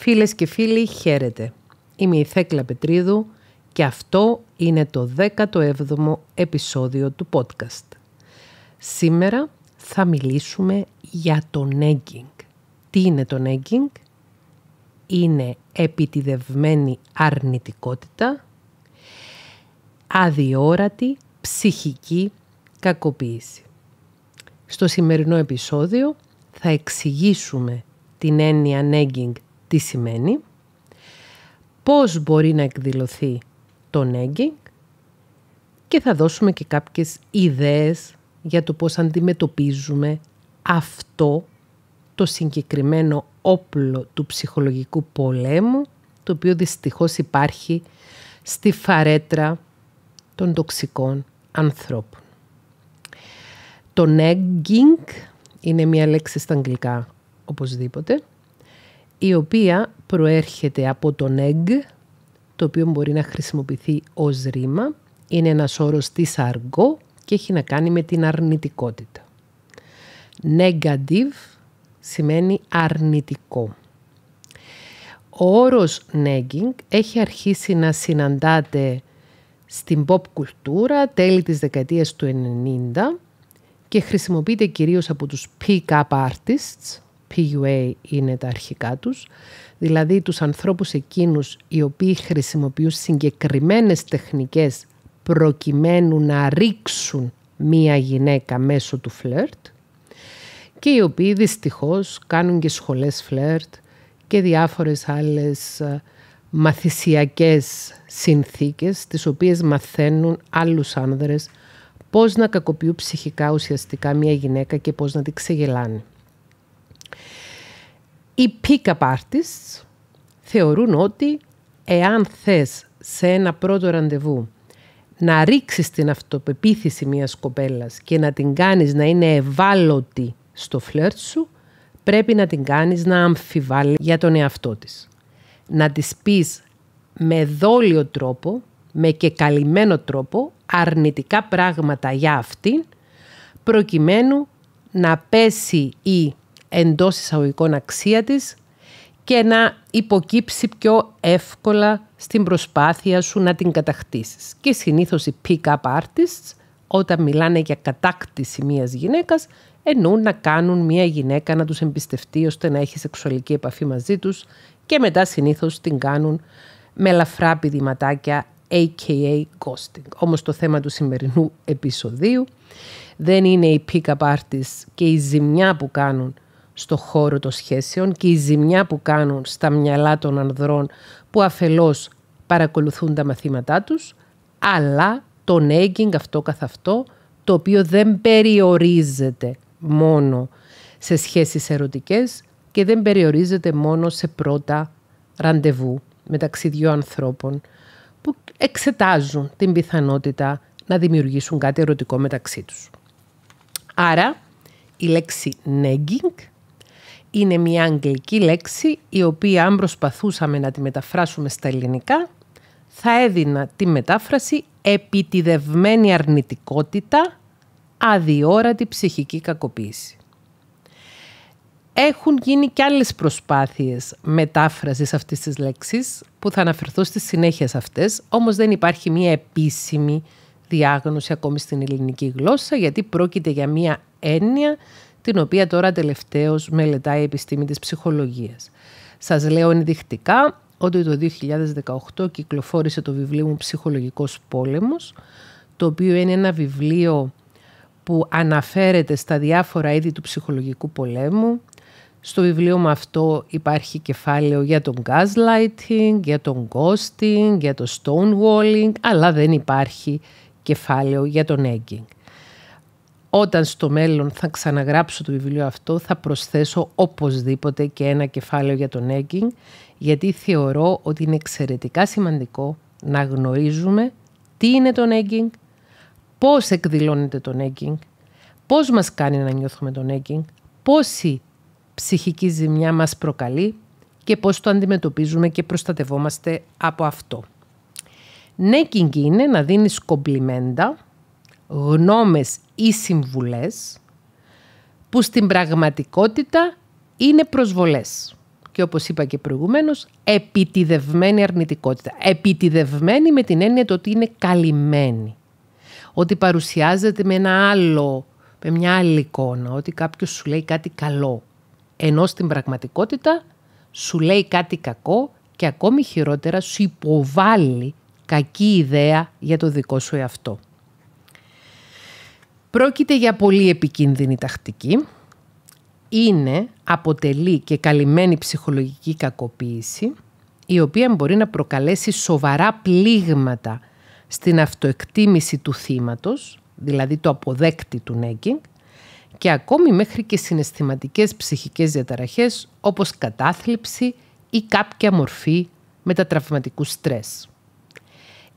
Φίλες και φίλοι, χαίρετε. Είμαι η Θέκλα Πετρίδου και αυτό είναι το 17ο επεισόδιο του podcast. Σήμερα θα μιλήσουμε για το νέγκινγκ. Τι είναι το νέγκινγκ? Είναι επιτιδευμένη αρνητικότητα, αδιόρατη ψυχική κακοποίηση. Στο σημερινό επεισόδιο θα εξηγήσουμε την έννοια νέγκινγκ τι σημαίνει, πώς μπορεί να εκδηλωθεί το νέγκινγκ και θα δώσουμε και κάποιες ιδέες για το πώς αντιμετωπίζουμε αυτό το συγκεκριμένο όπλο του ψυχολογικού πολέμου, το οποίο δυστυχώς υπάρχει στη φαρέτρα των τοξικών ανθρώπων. Το νέγκινγκ είναι μια λέξη στα αγγλικά οπωσδήποτε, η οποία προέρχεται από τον neg, το οποίο μπορεί να χρησιμοποιηθεί ως ρήμα. Είναι ένας όρος της αργό και έχει να κάνει με την αρνητικότητα. Negative σημαίνει αρνητικό. Ο όρος negging έχει αρχίσει να συναντάται στην pop κουλτούρα τέλη της δεκαετίας του 90 και χρησιμοποιείται κυρίως από τους pick-up artists PUA είναι τα αρχικά τους, δηλαδή τους ανθρώπους εκείνους οι οποίοι χρησιμοποιούν συγκεκριμένες τεχνικές προκειμένου να ρίξουν μία γυναίκα μέσω του φλερτ και οι οποίοι δυστυχώς κάνουν και σχολές φλερτ και διάφορες άλλες ε, μαθησιακές συνθήκες τις οποίες μαθαίνουν άλλους άνδρες πώς να κακοποιούν ψυχικά ουσιαστικά μια γυναίκα και πώς να την ξεγελάνε. Οι pick-up artists θεωρούν ότι εάν θες σε ένα πρώτο ραντεβού να ρίξεις την αυτοπεποίθηση μιας κοπέλας και να την κάνεις να είναι ευάλωτη στο φλερτ σου, πρέπει να την κάνεις να αμφιβάλλει για τον εαυτό της. Να της πεις με δόλιο τρόπο, με καλυμμένο τρόπο, αρνητικά πράγματα για αυτήν, προκειμένου να πέσει η εντός εισαγωγικών αξία της και να υποκύψει πιο εύκολα στην προσπάθεια σου να την κατακτήσεις. Και συνήθως οι pick-up artists, όταν μιλάνε για κατάκτηση μιας γυναίκας, εννοούν να κάνουν μια γυναίκα να τους εμπιστευτεί ώστε να έχει σεξουαλική επαφή μαζί τους και μετά συνήθως την κάνουν με ελαφρά πηδηματάκια a.k.a. ghosting. Όμως το θέμα του σημερινού επεισοδίου δεν είναι οι pick-up artists και η ζημιά που κάνουν στο χώρο των σχέσεων και η ζημιά που κάνουν στα μυαλά των ανδρών που αφελώς παρακολουθούν τα μαθήματά τους, αλλά το νέγκινγκ αυτό καθ' αυτό, το οποίο δεν περιορίζεται μόνο σε σχέσεις ερωτικές και δεν περιορίζεται μόνο σε πρώτα ραντεβού μεταξύ δύο ανθρώπων που εξετάζουν την πιθανότητα να δημιουργήσουν κάτι ερωτικό μεταξύ τους. Άρα, η λέξη νέγκινγκ είναι μια αγγλική λέξη η οποία αν προσπαθούσαμε να τη μεταφράσουμε στα ελληνικά θα έδινα τη μετάφραση επιτιδευμένη αρνητικότητα, αδιόρατη ψυχική κακοποίηση. Έχουν γίνει και άλλες προσπάθειες μετάφρασης αυτής της λέξης που θα αναφερθώ στις συνέχειες αυτές, όμως δεν υπάρχει μια επίσημη διάγνωση ακόμη στην ελληνική γλώσσα γιατί πρόκειται για μια έννοια την οποία τώρα τελευταίως μελετάει η επιστήμη της ψυχολογίας. Σας λέω ενδεικτικά ότι το 2018 κυκλοφόρησε το βιβλίο μου «Ψυχολογικός πόλεμος», το οποίο είναι ένα βιβλίο που αναφέρεται στα διάφορα είδη του ψυχολογικού πολέμου. Στο βιβλίο μου αυτό υπάρχει κεφάλαιο για τον gaslighting, για τον ghosting, για το stonewalling, αλλά δεν υπάρχει κεφάλαιο για τον egging. Όταν στο μέλλον θα ξαναγράψω το βιβλίο αυτό, θα προσθέσω οπωσδήποτε και ένα κεφάλαιο για τον Έγκινγκ, γιατί θεωρώ ότι είναι εξαιρετικά σημαντικό να γνωρίζουμε τι είναι τον Έγκινγκ, πώς εκδηλώνεται τον Έγκινγκ, πώς μας κάνει να νιώθουμε τον Έγκινγκ, πόση ψυχική ζημιά μας προκαλεί και πώς το αντιμετωπίζουμε και προστατευόμαστε από αυτό. Νέκινγκ είναι να δίνεις κομπλιμέντα, γνώμες ή συμβουλές που στην πραγματικότητα είναι προσβολές. Και όπως είπα και προηγουμένως, επιτιδευμένη αρνητικότητα. Επιτιδευμένη με την έννοια το ότι είναι καλυμμένη. Ότι παρουσιάζεται με ένα άλλο, με μια άλλη εικόνα. Ότι κάποιος σου λέει κάτι καλό. Ενώ στην πραγματικότητα σου λέει κάτι κακό και ακόμη χειρότερα σου υποβάλλει κακή ιδέα για το δικό σου εαυτό. Πρόκειται για πολύ επικίνδυνη τακτική. Είναι, αποτελεί και καλυμμένη ψυχολογική κακοποίηση, η οποία μπορεί να προκαλέσει σοβαρά πλήγματα στην αυτοεκτίμηση του θύματος, δηλαδή το αποδέκτη του νέκινγκ, και ακόμη μέχρι και συναισθηματικές ψυχικές διαταραχές όπως κατάθλιψη ή κάποια μορφή μετατραυματικού στρες.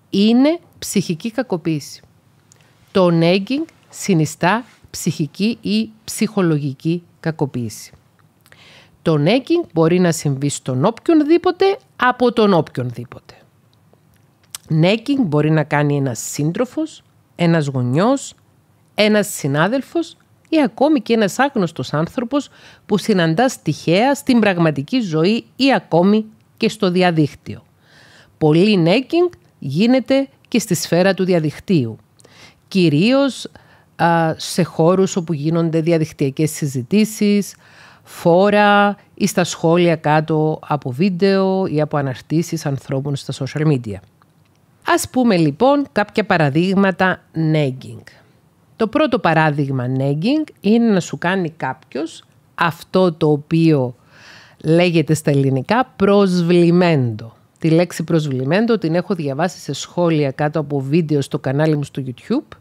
Είναι ψυχική κακοποίηση. Το νέγκινγκ συνιστά ψυχική ή ψυχολογική κακοποίηση. Το νέκινγκ μπορεί να συμβεί στον οποιονδήποτε από τον οποιονδήποτε. Νέκινγκ μπορεί να κάνει ένας σύντροφος, ένας γονιός, ένας συνάδελφος ή ακόμη και ένας άγνωστος άνθρωπος που συναντά τυχαία στην πραγματική ζωή ή ακόμη και στο διαδίκτυο. Πολύ νέκινγκ γίνεται και στη σφαίρα του διαδικτύου. Κυρίως σε χώρους όπου γίνονται διαδικτυακές συζητήσεις, φόρα ή στα σχόλια κάτω από βίντεο ή από αναρτήσεις ανθρώπων στα social media. Ας πούμε λοιπόν κάποια παραδείγματα nagging. Το πρώτο παράδειγμα nagging είναι να σου κάνει κάποιος αυτό το οποίο λέγεται στα ελληνικά προσβλημέντο. Τη λέξη προσβλημέντο την έχω διαβάσει σε σχόλια κάτω από βίντεο στο κανάλι μου στο YouTube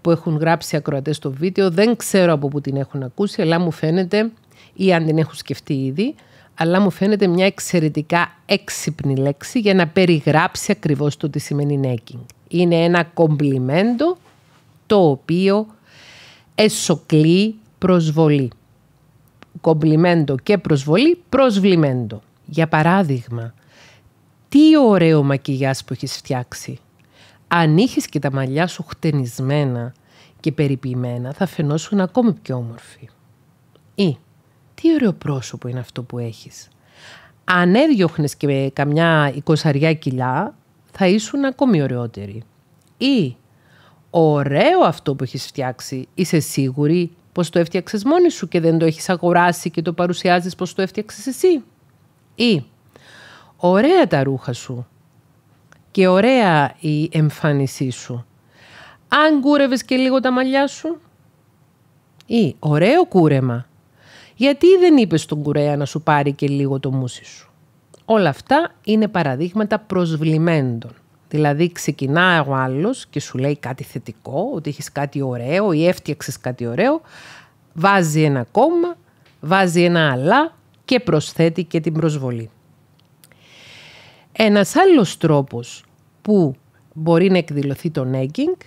που έχουν γράψει ακροατές στο βίντεο. Δεν ξέρω από πού την έχουν ακούσει, αλλά μου φαίνεται, ή αν την έχουν σκεφτεί ήδη, αλλά μου φαίνεται μια εξαιρετικά έξυπνη λέξη για να περιγράψει ακριβώς το τι σημαίνει νέκινγκ. Είναι ένα κομπλιμέντο το οποίο εσωκλεί προσβολή. Κομπλιμέντο και προσβολή, προσβλημέντο. Για παράδειγμα, τι ωραίο μακιγιάς που έχεις φτιάξει. Αν είχες και τα μαλλιά σου χτενισμένα και περιποιημένα, θα φαινόσουν ακόμη πιο όμορφοι. Ή, τι ωραίο πρόσωπο είναι αυτό που έχεις. Αν έδιωχνες και με καμιά εικοσαριά κιλά, θα ήσουν ακόμη ωραιότερη. Ή, ωραίο αυτό που έχεις φτιάξει, είσαι σίγουρη πως το έφτιαξες μόνη σου και δεν το έχεις αγοράσει και το παρουσιάζεις πως το έφτιαξες εσύ. Ή, ωραία τα ρούχα σου, και ωραία η εμφάνισή σου. Αν κούρευες και λίγο τα μαλλιά σου ή ωραίο κούρεμα. Γιατί δεν είπες στον κουρέα να σου πάρει και λίγο το μουσί σου. Όλα αυτά είναι παραδείγματα προσβλημένων. Δηλαδή ξεκινά ο άλλος και σου λέει κάτι θετικό, ότι έχεις κάτι ωραίο ή έφτιαξες κάτι ωραίο, βάζει ένα κόμμα, βάζει ένα αλλά και προσθέτει και την προσβολή. Ένας άλλος τρόπος που μπορεί να εκδηλωθεί το nagging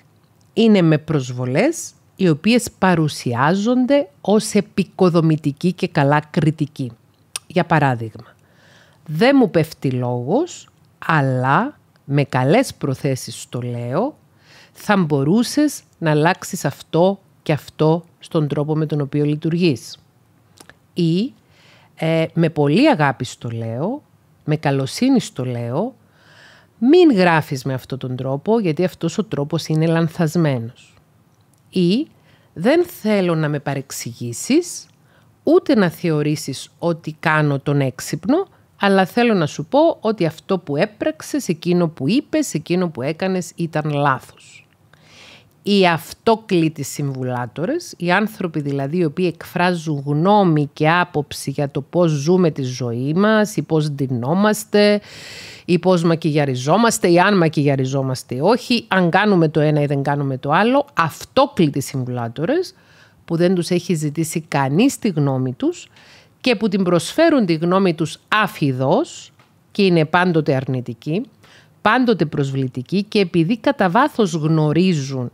είναι με προσβολές οι οποίες παρουσιάζονται ως επικοδομητική και καλά κριτική. Για παράδειγμα, δεν μου πέφτει λόγος, αλλά με καλές προθέσεις το λέω, θα μπορούσες να αλλάξεις αυτό και αυτό στον τρόπο με τον οποίο λειτουργείς. Ή ε, με πολύ αγάπη στο λέω, με καλοσύνη στο λέω, μην γράφεις με αυτόν τον τρόπο γιατί αυτός ο τρόπος είναι λανθασμένος. Ή δεν θέλω να με παρεξηγήσεις, ούτε να θεωρήσεις ότι κάνω τον έξυπνο, αλλά θέλω να σου πω ότι αυτό που έπραξες, εκείνο που είπες, εκείνο που έκανες ήταν λάθος οι αυτόκλητοι συμβουλάτορες, οι άνθρωποι δηλαδή οι οποίοι εκφράζουν γνώμη και άποψη για το πώς ζούμε τη ζωή μας ή πώς ντυνόμαστε ή πώς μακιγιαριζόμαστε ή αν μακιγιαριζόμαστε όχι, αν κάνουμε το ένα ή δεν κάνουμε το άλλο, αυτόκλητοι συμβουλάτορες που δεν τους έχει ζητήσει κανείς τη γνώμη τους και που την προσφέρουν τη γνώμη τους αφιδός και είναι πάντοτε αρνητική, πάντοτε προσβλητικοί και επειδή κατά βάθος γνωρίζουν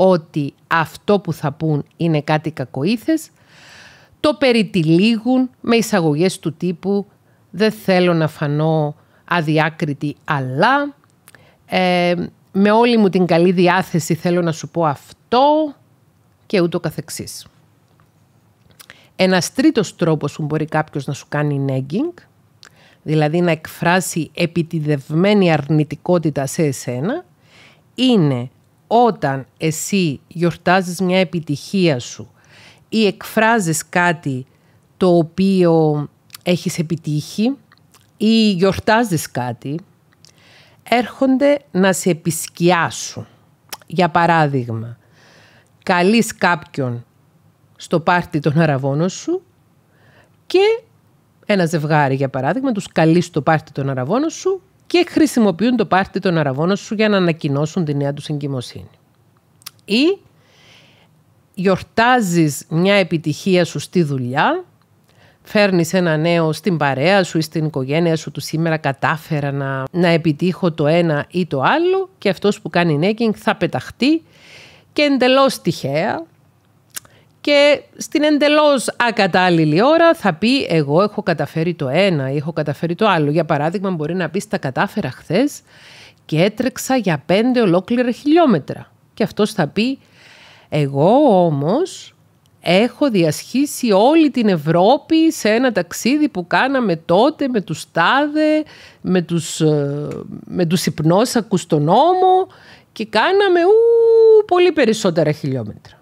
ότι αυτό που θα πούν είναι κάτι κακοήθες, το περιτυλίγουν με εισαγωγές του τύπου «δεν θέλω να φανώ αδιάκριτη, αλλά ε, με όλη μου την καλή διάθεση θέλω να σου πω αυτό» και ούτω καθεξής. Ένας τρίτος τρόπος που μπορεί κάποιος να σου κάνει nagging, δηλαδή να εκφράσει επιτιδευμένη αρνητικότητα σε εσένα, είναι όταν εσύ γιορτάζεις μια επιτυχία σου ή εκφράζεις κάτι το οποίο έχεις επιτύχει ή γιορτάζεις κάτι, έρχονται να σε επισκιάσουν. Για παράδειγμα, καλείς κάποιον στο πάρτι των αραβώνων σου και ένα ζευγάρι για παράδειγμα τους καλείς στο πάρτι των αραβώνων σου και χρησιμοποιούν το πάρτι των αραβώνων σου για να ανακοινώσουν τη νέα τους εγκυμοσύνη. Ή γιορτάζεις μια επιτυχία σου στη δουλειά, φέρνεις ένα νέο στην παρέα σου ή στην οικογένεια σου του σήμερα κατάφερα να, να επιτύχω το ένα ή το άλλο και αυτός που κάνει νέκινγκ θα πεταχτεί και εντελώς τυχαία και στην εντελώς ακατάλληλη ώρα θα πει εγώ έχω καταφέρει το ένα ή έχω καταφέρει το άλλο. Για παράδειγμα μπορεί να πεις τα κατάφερα χθες και έτρεξα για πέντε ολόκληρα χιλιόμετρα. Και αυτός θα πει εγώ όμως έχω διασχίσει όλη την Ευρώπη σε ένα ταξίδι που κάναμε τότε με τους τάδε, με τους, ε, με τους στον νόμο και κάναμε ου, πολύ περισσότερα χιλιόμετρα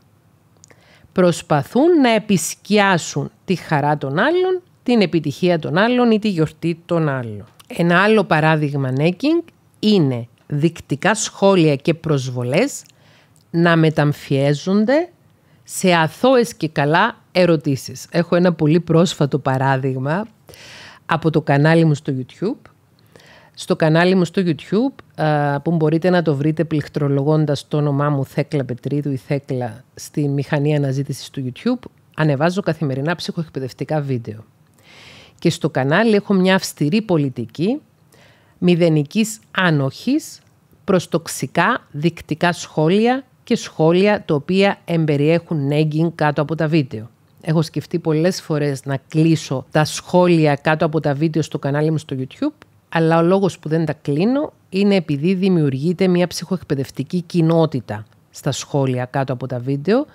προσπαθούν να επισκιάσουν τη χαρά των άλλων, την επιτυχία των άλλων ή τη γιορτή των άλλων. Ένα άλλο παράδειγμα νέκινγκ είναι δεικτικά σχόλια και προσβολές να μεταμφιέζονται σε αθώες και καλά ερωτήσεις. Έχω ένα πολύ πρόσφατο παράδειγμα από το κανάλι μου στο YouTube. Στο κανάλι μου στο YouTube που μπορείτε να το βρείτε πληκτρολογώντας το όνομά μου Θέκλα Πετρίδου ή Θέκλα στη μηχανή αναζήτησης του YouTube, ανεβάζω καθημερινά ψυχοεκπαιδευτικά βίντεο. Και στο κανάλι έχω μια αυστηρή πολιτική μηδενικής άνοχης προς τοξικά δικτικά σχόλια και σχόλια τα οποία εμπεριέχουν νέγκινγκ κάτω από τα βίντεο. Έχω σκεφτεί πολλές φορές να κλείσω τα σχόλια κάτω από τα βίντεο στο κανάλι μου στο YouTube αλλά ο λόγος που δεν τα κλείνω είναι επειδή δημιουργείται μια ψυχοεκπαιδευτική κοινότητα στα σχόλια κάτω από τα βίντεο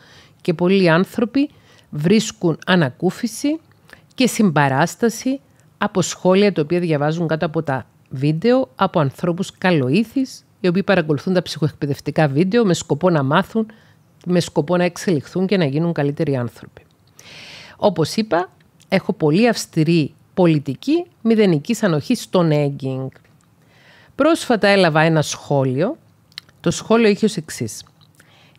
και πολλοί άνθρωποι βρίσκουν ανακούφιση και συμπαράσταση από σχόλια τα οποία διαβάζουν κάτω από τα βίντεο από ανθρώπους καλοήθης οι οποίοι παρακολουθούν τα ψυχοεκπαιδευτικά βίντεο με σκοπό να μάθουν, με σκοπό να εξελιχθούν και να γίνουν καλύτεροι άνθρωποι. Όπως είπα, έχω πολύ αυστηρή πολιτική μηδενικής ανοχής στον νέγκινγκ. Πρόσφατα έλαβα ένα σχόλιο. Το σχόλιο είχε ως εξής.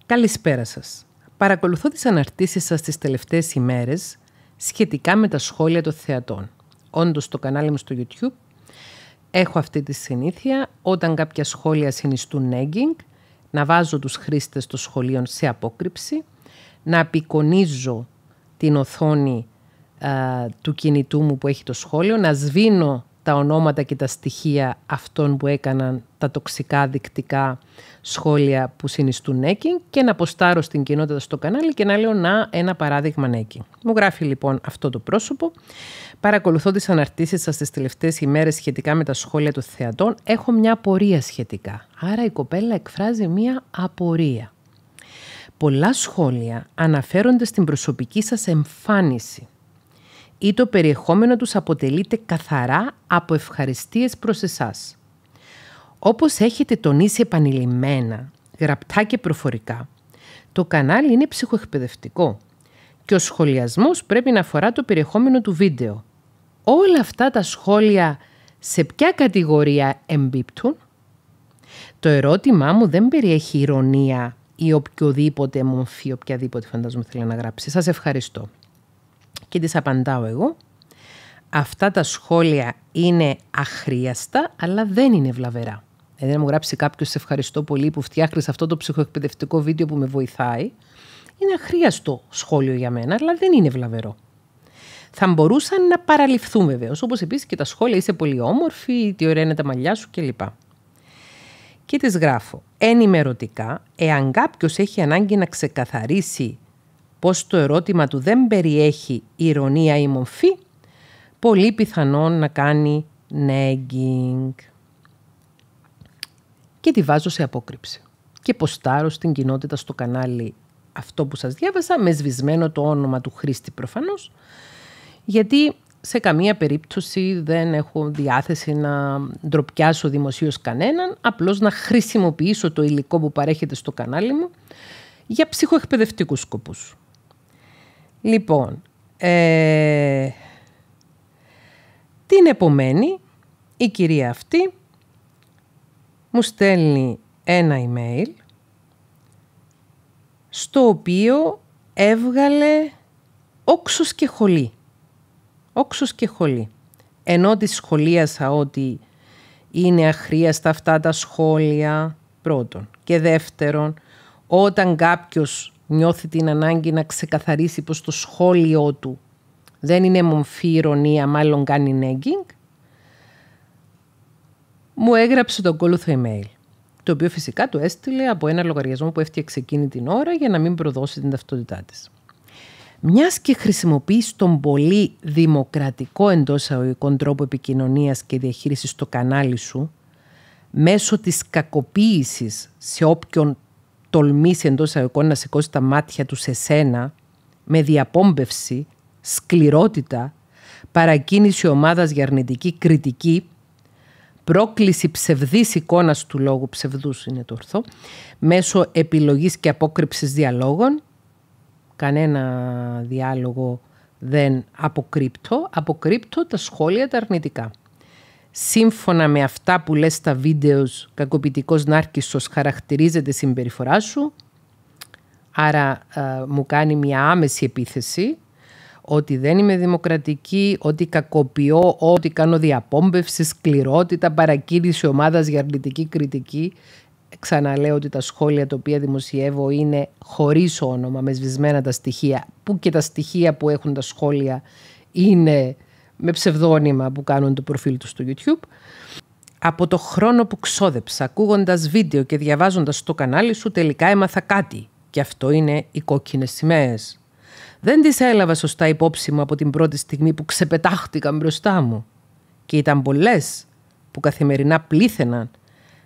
Καλησπέρα σας. Παρακολουθώ τις αναρτήσεις σας τις τελευταίες ημέρες σχετικά με τα σχόλια των θεατών. Όντως το κανάλι μου στο YouTube έχω αυτή τη συνήθεια όταν κάποια σχόλια συνιστούν νέγκινγκ να βάζω τους χρήστες των σχολείων σε απόκρυψη, να απεικονίζω την οθόνη του κινητού μου που έχει το σχόλιο, να σβήνω τα ονόματα και τα στοιχεία αυτών που έκαναν τα τοξικά δεικτικά σχόλια που συνιστούν εκεί και να αποστάρω στην κοινότητα στο κανάλι και να λέω να ένα παράδειγμα νέκη. Μου γράφει λοιπόν αυτό το πρόσωπο. Παρακολουθώ τις αναρτήσεις σας τις τελευταίες ημέρες σχετικά με τα σχόλια των θεατών. Έχω μια απορία σχετικά. Άρα η κοπέλα εκφράζει μια απορία. Πολλά σχόλια αναφέρονται στην προσωπική σας εμφάνιση ή το περιεχόμενο τους αποτελείται καθαρά από ευχαριστίες προς εσάς. Όπως έχετε τονίσει επανειλημμένα, γραπτά και προφορικά, το κανάλι είναι ψυχοεκπαιδευτικό και ο σχολιασμός πρέπει να αφορά το περιεχόμενο του βίντεο. Όλα αυτά τα σχόλια σε ποια κατηγορία εμπίπτουν? Το ερώτημά μου δεν περιέχει ηρωνία ή οποιοδήποτε μορφή, οποιαδήποτε φαντάζομαι θέλει να γράψει. Σας ευχαριστώ και τις απαντάω εγώ. Αυτά τα σχόλια είναι αχρίαστα, αλλά δεν είναι βλαβερά. Δηλαδή, μου γράψει κάποιος, σε ευχαριστώ πολύ που φτιάχνεις αυτό το ψυχοεκπαιδευτικό βίντεο που με βοηθάει. Είναι αχρίαστο σχόλιο για μένα, αλλά δεν είναι βλαβερό. Θα μπορούσαν να παραλυφθούν, βεβαίως, όπως επίσης και τα σχόλια είσαι πολύ όμορφη, τι ωραία είναι τα μαλλιά σου κλπ. Και τη γράφω ενημερωτικά, εάν κάποιος έχει ανάγκη να ξεκαθαρίσει πως το ερώτημα του δεν περιέχει ηρωνία ή μορφή, πολύ πιθανόν να κάνει nagging. Και τη βάζω σε απόκρυψη. Και ποστάρω στην κοινότητα στο κανάλι αυτό που σας διάβασα, με σβησμένο το όνομα του χρήστη προφανώς, γιατί σε καμία περίπτωση δεν έχω διάθεση να ντροπιάσω δημοσίως κανέναν, απλώς να χρησιμοποιήσω το υλικό που παρέχεται στο κανάλι μου για ψυχοεκπαιδευτικούς σκοπούς. Λοιπόν, ε, την επομένη η κυρία αυτή μου στέλνει ένα email στο οποίο έβγαλε όξος και χολή. Όξος και χολή. Ενώ τη σχολίασα ότι είναι αχρίαστα αυτά τα σχόλια πρώτον. Και δεύτερον, όταν κάποιος νιώθει την ανάγκη να ξεκαθαρίσει πως το σχόλιο του δεν είναι μομφή ηρωνία, μάλλον κάνει νέγκινγκ, μου έγραψε το ακόλουθο email, το οποίο φυσικά του έστειλε από ένα λογαριασμό που έφτιαξε εκείνη την ώρα για να μην προδώσει την ταυτότητά της. Μιας και χρησιμοποιείς τον πολύ δημοκρατικό εντός αγωγικών τρόπο επικοινωνίας και διαχείρισης στο κανάλι σου, μέσω της κακοποίησης σε όποιον τολμήσει εντός εικόνα να σηκώσει τα μάτια του σε σένα με διαπόμπευση, σκληρότητα, παρακίνηση ομάδας για αρνητική κριτική, πρόκληση ψευδής εικόνας του λόγου, ψευδούς είναι το ορθό, μέσω επιλογής και απόκρυψης διαλόγων, κανένα διάλογο δεν αποκρύπτω, αποκρύπτω τα σχόλια τα αρνητικά σύμφωνα με αυτά που λες στα βίντεος κακοποιητικός νάρκισσος χαρακτηρίζεται συμπεριφορά σου. Άρα ε, μου κάνει μια άμεση επίθεση ότι δεν είμαι δημοκρατική, ότι κακοποιώ, ότι κάνω διαπόμπευση, σκληρότητα, παρακίνηση ομάδας για αρνητική κριτική. Ξαναλέω ότι τα σχόλια τα οποία δημοσιεύω είναι χωρίς όνομα, με σβησμένα τα στοιχεία, που και τα στοιχεία που έχουν τα σχόλια είναι με ψευδόνυμα που κάνουν το προφίλ τους στο YouTube. Από το χρόνο που ξόδεψα, ακούγοντας βίντεο και διαβάζοντας το κανάλι σου, τελικά έμαθα κάτι. Και αυτό είναι οι κόκκινες σημαίες. Δεν τις έλαβα σωστά υπόψη μου από την πρώτη στιγμή που ξεπετάχτηκαν μπροστά μου. Και ήταν πολλές που καθημερινά πλήθαιναν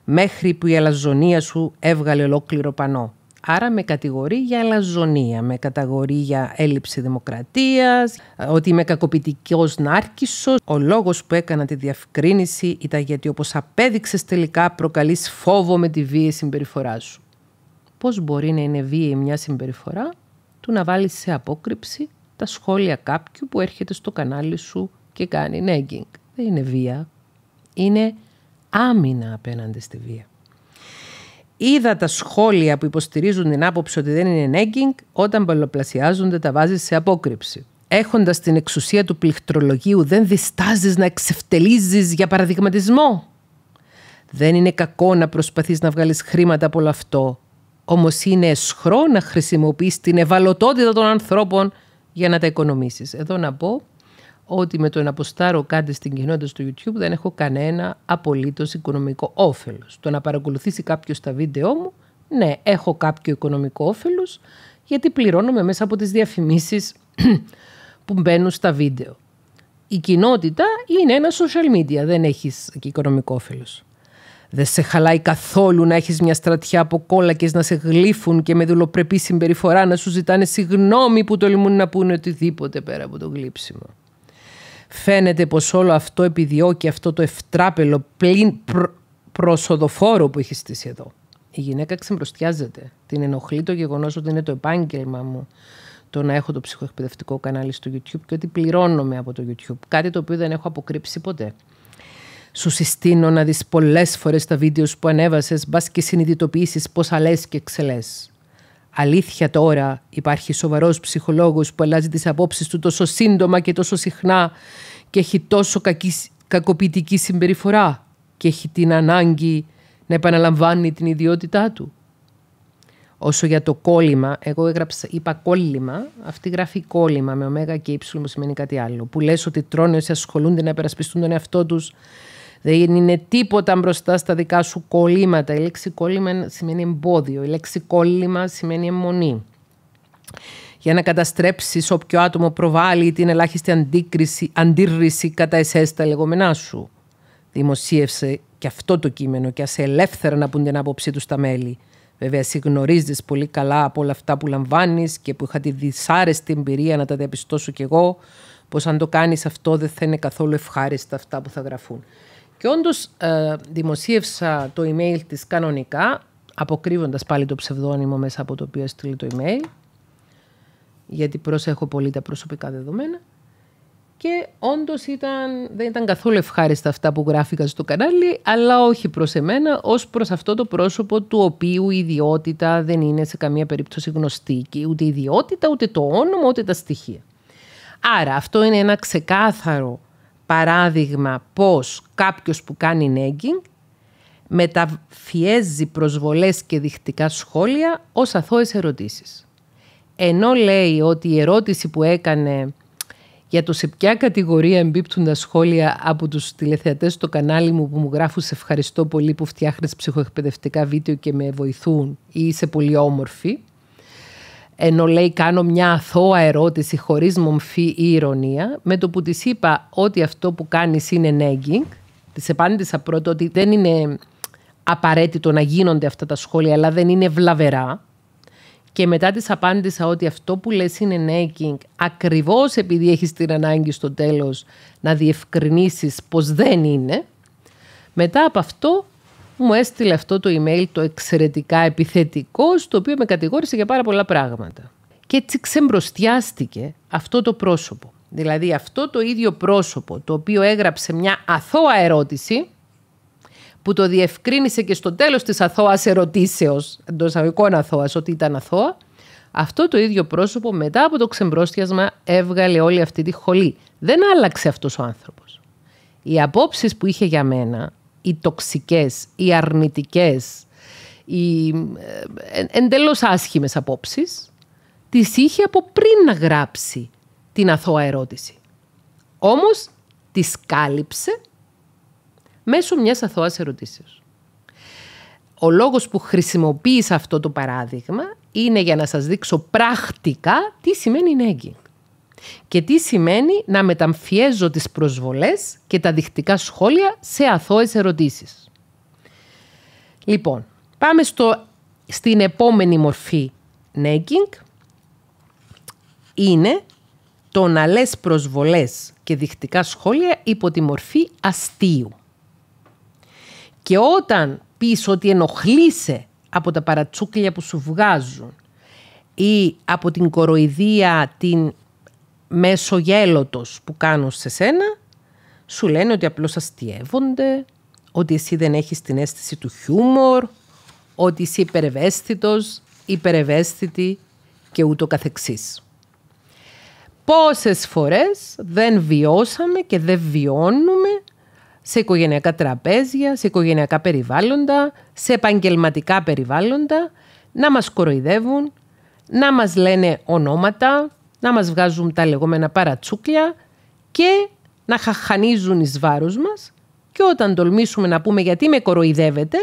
μέχρι που η αλαζονία σου έβγαλε ολόκληρο πανό. Άρα με κατηγορεί για λαζονία, με κατηγορεί για έλλειψη δημοκρατίας, ε, ότι είμαι κακοποιητικός ναρκισο, Ο λόγος που έκανα τη διευκρίνηση ήταν γιατί όπως απέδειξες τελικά προκαλείς φόβο με τη βία συμπεριφορά σου. Πώς μπορεί να είναι βίαιη μια συμπεριφορά του να βάλεις σε απόκρυψη τα σχόλια κάποιου που έρχεται στο κανάλι σου και κάνει nagging. Δεν είναι βία. Είναι άμυνα απέναντι στη βία. Είδα τα σχόλια που υποστηρίζουν την άποψη ότι δεν είναι νέγκινγκ όταν πολλαπλασιάζονται τα βάζεις σε απόκρυψη. Έχοντας την εξουσία του πληκτρολογίου, δεν διστάζεις να εξευτελίζει για παραδειγματισμό. Δεν είναι κακό να προσπαθείς να βγάλεις χρήματα από όλο αυτό. Όμως είναι αισχρό να χρησιμοποιείς την ευαλωτότητα των ανθρώπων για να τα οικονομήσεις. Εδώ να πω ότι με το να αποστάρω κάτι στην κοινότητα στο YouTube δεν έχω κανένα απολύτως οικονομικό όφελος. Το να παρακολουθήσει κάποιος τα βίντεό μου, ναι, έχω κάποιο οικονομικό όφελος, γιατί πληρώνομαι μέσα από τις διαφημίσεις που μπαίνουν στα βίντεο. Η κοινότητα είναι ένα social media, δεν έχεις οικονομικό όφελος. Δεν σε χαλάει καθόλου να έχεις μια στρατιά από κόλακες να σε γλύφουν και με δουλοπρεπή συμπεριφορά να σου ζητάνε συγγνώμη που τολμούν να πούνε οτιδήποτε πέρα από το γλύψιμο. Φαίνεται πως όλο αυτό επιδιώκει αυτό το ευτράπελο πλην προ, προσοδοφόρο που έχει στήσει εδώ. Η γυναίκα ξεμπροστιάζεται. Την ενοχλεί το γεγονός ότι είναι το επάγγελμα μου το να έχω το ψυχοεκπαιδευτικό κανάλι στο YouTube και ότι πληρώνομαι από το YouTube. Κάτι το οποίο δεν έχω αποκρύψει ποτέ. Σου συστήνω να δεις πολλές φορές τα βίντεο που ανέβασες, μπας και συνειδητοποιήσεις πόσα λες και ξελές αλήθεια τώρα υπάρχει σοβαρός ψυχολόγος που αλλάζει τις απόψεις του τόσο σύντομα και τόσο συχνά και έχει τόσο κακή, κακοποιητική συμπεριφορά και έχει την ανάγκη να επαναλαμβάνει την ιδιότητά του. Όσο για το κόλλημα, εγώ έγραψα, είπα κόλλημα, αυτή γράφει κόλλημα με ωμέγα και ύψιλο που σημαίνει κάτι άλλο. Που λες ότι τρώνε όσοι ασχολούνται να υπερασπιστούν τον εαυτό τους δεν είναι τίποτα μπροστά στα δικά σου κολλήματα. Η λέξη κόλλημα σημαίνει εμπόδιο. Η λέξη κόλλημα σημαίνει αιμονή. Για να καταστρέψεις όποιο άτομο προβάλλει την ελάχιστη αντίκριση, αντίρρηση κατά εσές τα λεγόμενά σου. Δημοσίευσε και αυτό το κείμενο και ας ελεύθερα να πούν την άποψή τους τα μέλη. Βέβαια, εσύ γνωρίζεις πολύ καλά από όλα αυτά που λαμβάνεις και που είχα τη δυσάρεστη εμπειρία να τα διαπιστώσω κι εγώ, πως αν το κάνεις αυτό δεν θα είναι καθόλου ευχάριστα αυτά που θα γραφούν. Και όντως ε, δημοσίευσα το email της κανονικά, αποκρύβοντας πάλι το ψευδόνυμο μέσα από το οποίο έστειλε το email, γιατί προσέχω πολύ τα προσωπικά δεδομένα. Και όντως δεν ήταν καθόλου ευχάριστα αυτά που γράφηκα στο κανάλι, αλλά όχι προς εμένα, ως προς αυτό το πρόσωπο του οποίου η ιδιότητα δεν είναι σε καμία περίπτωση γνωστή, ούτε η ιδιότητα, ούτε το όνομα, ούτε τα στοιχεία. Άρα αυτό είναι ένα ξεκάθαρο Παράδειγμα, πώς κάποιος που κάνει νέγκινγκ μεταφιέζει προσβολές και διχτικά σχόλια ως αθώες ερωτήσεις. Ενώ λέει ότι η ερώτηση που έκανε για το σε ποια κατηγορία εμπίπτουν τα σχόλια από τους τηλεθεατές στο κανάλι μου που μου γράφουν «Σε ευχαριστώ πολύ που φτιάχνεις ψυχοεκπαιδευτικά βίντεο και με βοηθούν» ή «Είσαι πολύ όμορφη», ενώ λέει κάνω μια αθώα ερώτηση χωρίς μομφή ή ηρωνία, με το που της είπα ότι αυτό που κάνεις είναι nagging, της απάντησα πρώτα ότι δεν είναι απαραίτητο να γίνονται αυτά τα σχόλια, αλλά δεν είναι βλαβερά. Και μετά της απάντησα ότι αυτό που λες είναι nagging, ακριβώς επειδή έχεις την ανάγκη στο τέλος να διευκρινίσεις πως δεν είναι. Μετά από αυτό μου έστειλε αυτό το email το εξαιρετικά επιθετικό, στο οποίο με κατηγόρησε για πάρα πολλά πράγματα. Και έτσι ξεμπροστιάστηκε αυτό το πρόσωπο. Δηλαδή αυτό το ίδιο πρόσωπο το οποίο έγραψε μια αθώα ερώτηση που το διευκρίνησε και στο τέλος της αθώας ερωτήσεως, εντός αγωγικών αθώας, ότι ήταν αθώα, αυτό το ίδιο πρόσωπο μετά από το ξεμπρόστιασμα έβγαλε όλη αυτή τη χολή. Δεν άλλαξε αυτός ο άνθρωπος. Οι απόψεις που είχε για μένα οι τοξικές, οι αρνητικές, οι ε, εντελώς άσχημες απόψεις, τις είχε από πριν να γράψει την αθώα ερώτηση. Όμως τις κάλυψε μέσω μιας αθώά ερωτήσεως. Ο λόγος που χρησιμοποίησα αυτό το παράδειγμα είναι για να σας δείξω πρακτικά τι σημαίνει νέγκη. Και τι σημαίνει να μεταμφιέζω τις προσβολές και τα δειχτικά σχόλια σε αθώες ερωτήσεις. Λοιπόν, πάμε στο, στην επόμενη μορφή νέγκινγκ. Είναι το να λες προσβολές και δειχτικά σχόλια υπό τη μορφή αστείου. Και όταν πεις ότι ενοχλείσαι από τα παρατσούκλια που σου βγάζουν ή από την κοροϊδία, την μέσω που κάνουν σε σένα, σου λένε ότι απλώς αστείευονται, ότι εσύ δεν έχεις την αίσθηση του χιούμορ, ότι είσαι υπερευαίσθητος, υπερευαίσθητη και ούτω καθεξής. Πόσες φορές δεν βιώσαμε και δεν βιώνουμε σε οικογενειακά τραπέζια, σε οικογενειακά περιβάλλοντα, σε επαγγελματικά περιβάλλοντα, να μας κοροϊδεύουν, να μας λένε ονόματα, να μας βγάζουν τα λεγόμενα παρατσούκλια και να χαχανίζουν εις βάρος μας και όταν τολμήσουμε να πούμε γιατί με κοροϊδεύετε,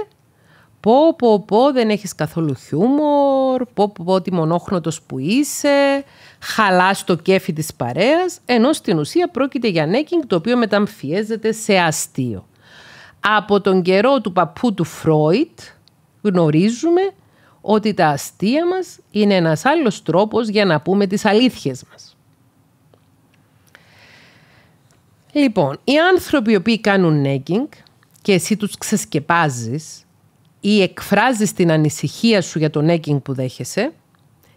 πω πω πω δεν έχεις καθόλου χιούμορ, πω πω πω τι μονόχνοτος που είσαι, χαλάς το κέφι της παρέας, ενώ στην ουσία πρόκειται για νέκινγκ το οποίο μεταμφιέζεται σε αστείο. Από τον καιρό του παππού του Φρόιτ γνωρίζουμε ότι τα αστεία μας είναι ένας άλλος τρόπος για να πούμε τις αλήθειες μας. Λοιπόν, οι άνθρωποι οι οποίοι κάνουν νέγκινγκ... και εσύ τους ξεσκεπάζεις ή εκφράζεις την ανησυχία σου για το νέγκινγκ που δέχεσαι,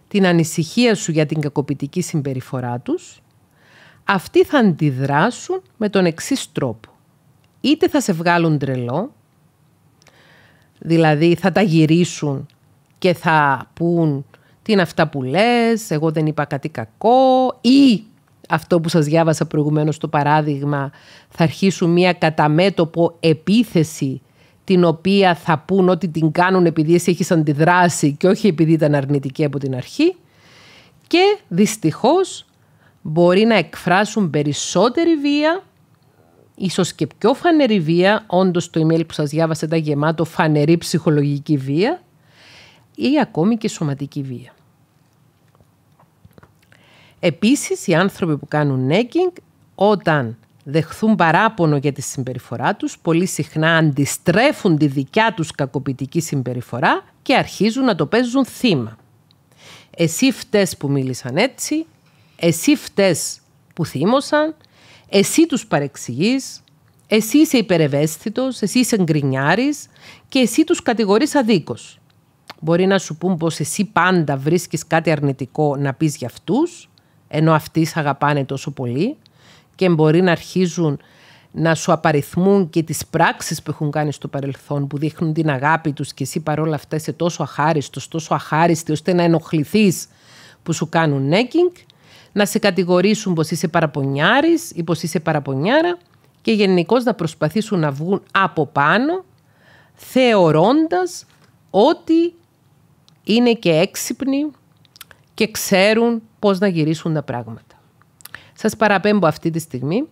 την ανησυχία σου για την κακοποιητική συμπεριφορά τους, αυτοί θα αντιδράσουν με τον εξής τρόπο. Είτε θα σε βγάλουν τρελό, δηλαδή θα τα γυρίσουν και θα πούν τι είναι αυτά που λες, εγώ δεν είπα κάτι κακό ή αυτό που σας διάβασα προηγουμένως στο παράδειγμα θα αρχίσουν μια καταμέτωπο επίθεση την οποία θα πούν ότι την κάνουν επειδή εσύ έχεις αντιδράσει και όχι επειδή ήταν αρνητική από την αρχή και δυστυχώς μπορεί να εκφράσουν περισσότερη βία ίσως και πιο φανερή βία, όντως το email που σας διάβασα ήταν γεμάτο φανερή ψυχολογική βία ή ακόμη και σωματική βία. Επίσης, οι άνθρωποι που κάνουν νέγκινγκ, όταν δεχθούν παράπονο για τη συμπεριφορά τους, πολύ συχνά αντιστρέφουν τη δικιά τους κακοποιητική συμπεριφορά και αρχίζουν να το παίζουν θύμα. Εσύ φταίς που μίλησαν έτσι, εσύ φταίς που θύμωσαν, εσύ τους παρεξηγείς, εσύ είσαι υπερευαίσθητος, εσύ είσαι και εσύ τους κατηγορείς αδίκως μπορεί να σου πούν πως εσύ πάντα βρίσκεις κάτι αρνητικό να πεις για αυτούς, ενώ αυτοί σε αγαπάνε τόσο πολύ και μπορεί να αρχίζουν να σου απαριθμούν και τις πράξεις που έχουν κάνει στο παρελθόν που δείχνουν την αγάπη τους και εσύ παρόλα αυτά είσαι τόσο αχάριστος, τόσο αχάριστη ώστε να ενοχληθείς που σου κάνουν νέκινγκ, να σε κατηγορήσουν πως είσαι παραπονιάρης ή πως είσαι παραπονιάρα και γενικώς να προσπαθήσουν να βγουν από πάνω θεωρώντας ότι είναι και έξυπνοι και ξέρουν πώς να γυρίσουν τα πράγματα. Σας παραπέμπω αυτή τη στιγμή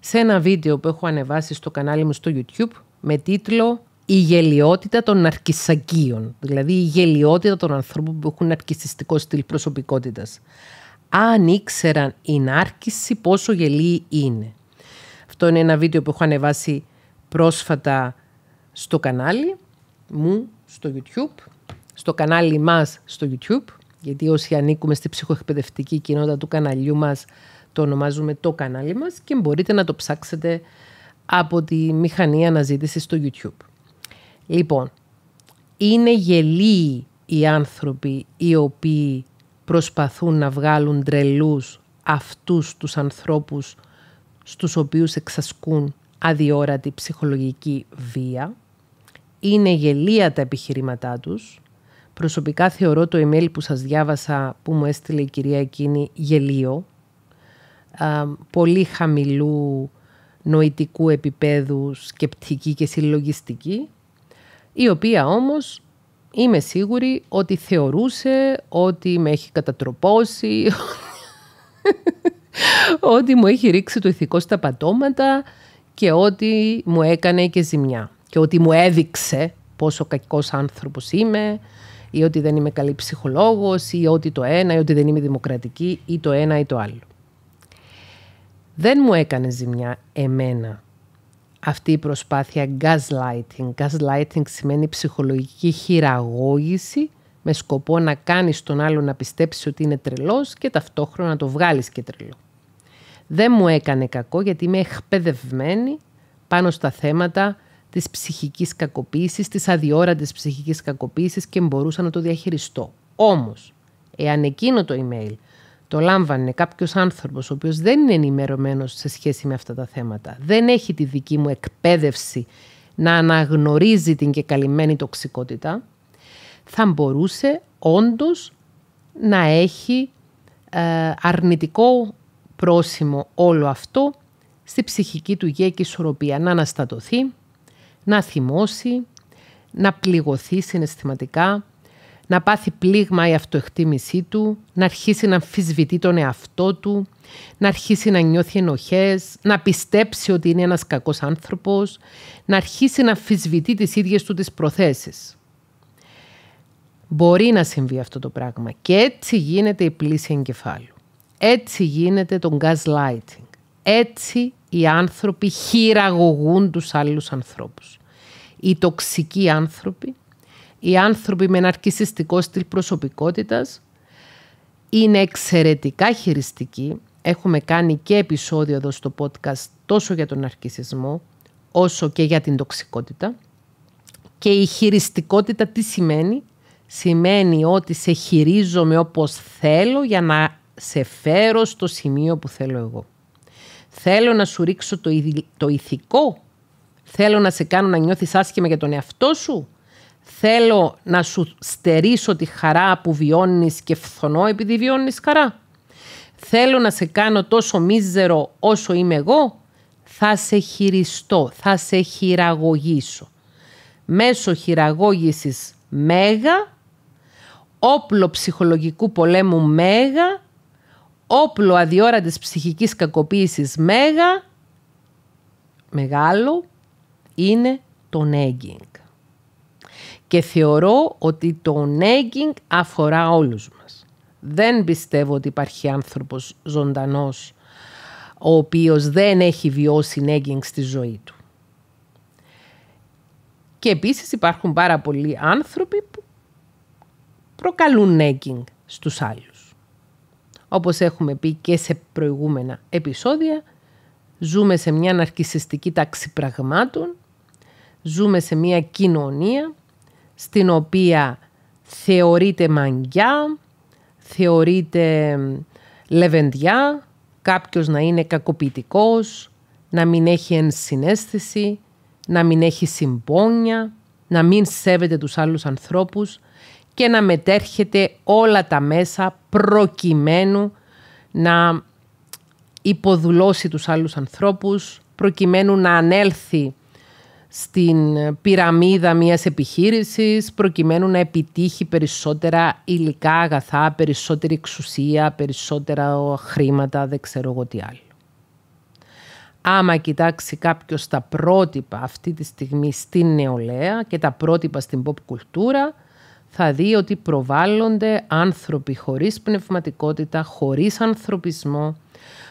σε ένα βίντεο που έχω ανεβάσει στο κανάλι μου στο YouTube με τίτλο «Η γελιότητα των αρκισακίων», δηλαδή η γελιότητα των ανθρώπων που έχουν αρκισιστικό στυλ προσωπικότητας. Αν ήξεραν η νάρκηση πόσο γελοί είναι. Αυτό είναι ένα βίντεο που έχω ανεβάσει πρόσφατα στο κανάλι μου, στο YouTube στο κανάλι μας στο YouTube, γιατί όσοι ανήκουμε στη ψυχοεκπαιδευτική κοινότητα του καναλιού μας, το ονομάζουμε το κανάλι μας και μπορείτε να το ψάξετε από τη μηχανή αναζήτησης στο YouTube. Λοιπόν, είναι γελοί οι άνθρωποι οι οποίοι προσπαθούν να βγάλουν τρελούς αυτούς τους ανθρώπους στους οποίους εξασκούν αδιόρατη ψυχολογική βία. Είναι γελία τα επιχειρήματά τους. Προσωπικά θεωρώ το email που σας διάβασα που μου έστειλε η κυρία εκείνη γελίο. πολύ χαμηλού νοητικού επίπεδου σκεπτική και συλλογιστική, η οποία όμως είμαι σίγουρη ότι θεωρούσε ότι με έχει κατατροπώσει, ότι μου έχει ρίξει το ηθικό στα πατώματα και ότι μου έκανε και ζημιά και ότι μου έδειξε πόσο κακός άνθρωπος είμαι ή ότι δεν είμαι καλή ψυχολόγος ή ότι το ένα ή ότι δεν είμαι δημοκρατική ή το ένα ή το άλλο. Δεν μου έκανε ζημιά εμένα αυτή η προσπάθεια gaslighting. Gaslighting σημαίνει ψυχολογική χειραγώγηση με σκοπό να κάνεις τον άλλο να πιστέψει ότι είναι τρελός και ταυτόχρονα να το βγάλεις και τρελό. Δεν μου έκανε κακό γιατί είμαι εκπαιδευμένη πάνω στα θέματα της ψυχικής κακοποίησης, της αδιόραντης ψυχικής κακοποίησης και μπορούσα να το διαχειριστώ. Όμως, εάν εκείνο το email το λάμβανε κάποιος άνθρωπος ο οποίος δεν είναι ενημερωμένος σε σχέση με αυτά τα θέματα, δεν έχει τη δική μου εκπαίδευση να αναγνωρίζει την και καλυμμένη τοξικότητα, θα μπορούσε όντως να έχει ε, αρνητικό πρόσημο όλο αυτό στη ψυχική του γέκη ισορροπία, να αναστατωθεί, να θυμώσει, να πληγωθεί συναισθηματικά, να πάθει πλήγμα η αυτοεκτίμησή του, να αρχίσει να αμφισβητεί τον εαυτό του, να αρχίσει να νιώθει ενοχές, να πιστέψει ότι είναι ένας κακός άνθρωπος, να αρχίσει να αμφισβητεί τις ίδιες του τις προθέσεις. Μπορεί να συμβεί αυτό το πράγμα και έτσι γίνεται η πλήση εγκεφάλου. Έτσι γίνεται το gaslighting. Έτσι οι άνθρωποι χειραγωγούν τους άλλους ανθρώπους οι τοξικοί άνθρωποι, οι άνθρωποι με ναρκισιστικό στυλ προσωπικότητας, είναι εξαιρετικά χειριστικοί. Έχουμε κάνει και επεισόδιο εδώ στο podcast τόσο για τον ναρκισισμό όσο και για την τοξικότητα. Και η χειριστικότητα τι σημαίνει. Σημαίνει ότι σε χειρίζομαι όπως θέλω για να σε φέρω στο σημείο που θέλω εγώ. Θέλω να σου ρίξω το, το ηθικό Θέλω να σε κάνω να νιώθεις άσχημα για τον εαυτό σου. Θέλω να σου στερήσω τη χαρά που βιώνεις και φθονώ επειδή βιώνεις χαρά. Θέλω να σε κάνω τόσο μίζερο όσο είμαι εγώ. Θα σε χειριστώ, θα σε χειραγωγήσω. Μέσω χειραγώγησης μέγα, όπλο ψυχολογικού πολέμου μέγα, όπλο αδιόρατης ψυχικής κακοποίησης μέγα, μεγάλο είναι το νέγκινγκ. Και θεωρώ ότι το νέγκινγκ αφορά όλους μας. Δεν πιστεύω ότι υπάρχει άνθρωπος ζωντανός ο οποίος δεν έχει βιώσει νέγκινγκ στη ζωή του. Και επίσης υπάρχουν πάρα πολλοί άνθρωποι που προκαλούν νέγκινγκ στους άλλους. Όπως έχουμε πει και σε προηγούμενα επεισόδια, ζούμε σε μια ναρκισιστική τάξη πραγμάτων ζούμε σε μια κοινωνία στην οποία θεωρείται μαγιά, θεωρείται λεβενδιά, κάποιος να είναι κακοποιητικός, να μην έχει ενσυναίσθηση, να μην έχει συμπόνια, να μην σέβεται τους άλλους ανθρώπους και να μετέρχεται όλα τα μέσα προκειμένου να υποδουλώσει τους άλλους ανθρώπους, προκειμένου να ανέλθει στην πυραμίδα μιας επιχείρησης προκειμένου να επιτύχει περισσότερα υλικά αγαθά, περισσότερη εξουσία, περισσότερα χρήματα, δεν ξέρω εγώ τι άλλο. Άμα κοιτάξει κάποιος τα πρότυπα αυτή τη στιγμή στην νεολαία και τα πρότυπα στην pop κουλτούρα, θα δει ότι προβάλλονται άνθρωποι χωρίς πνευματικότητα, χωρίς ανθρωπισμό,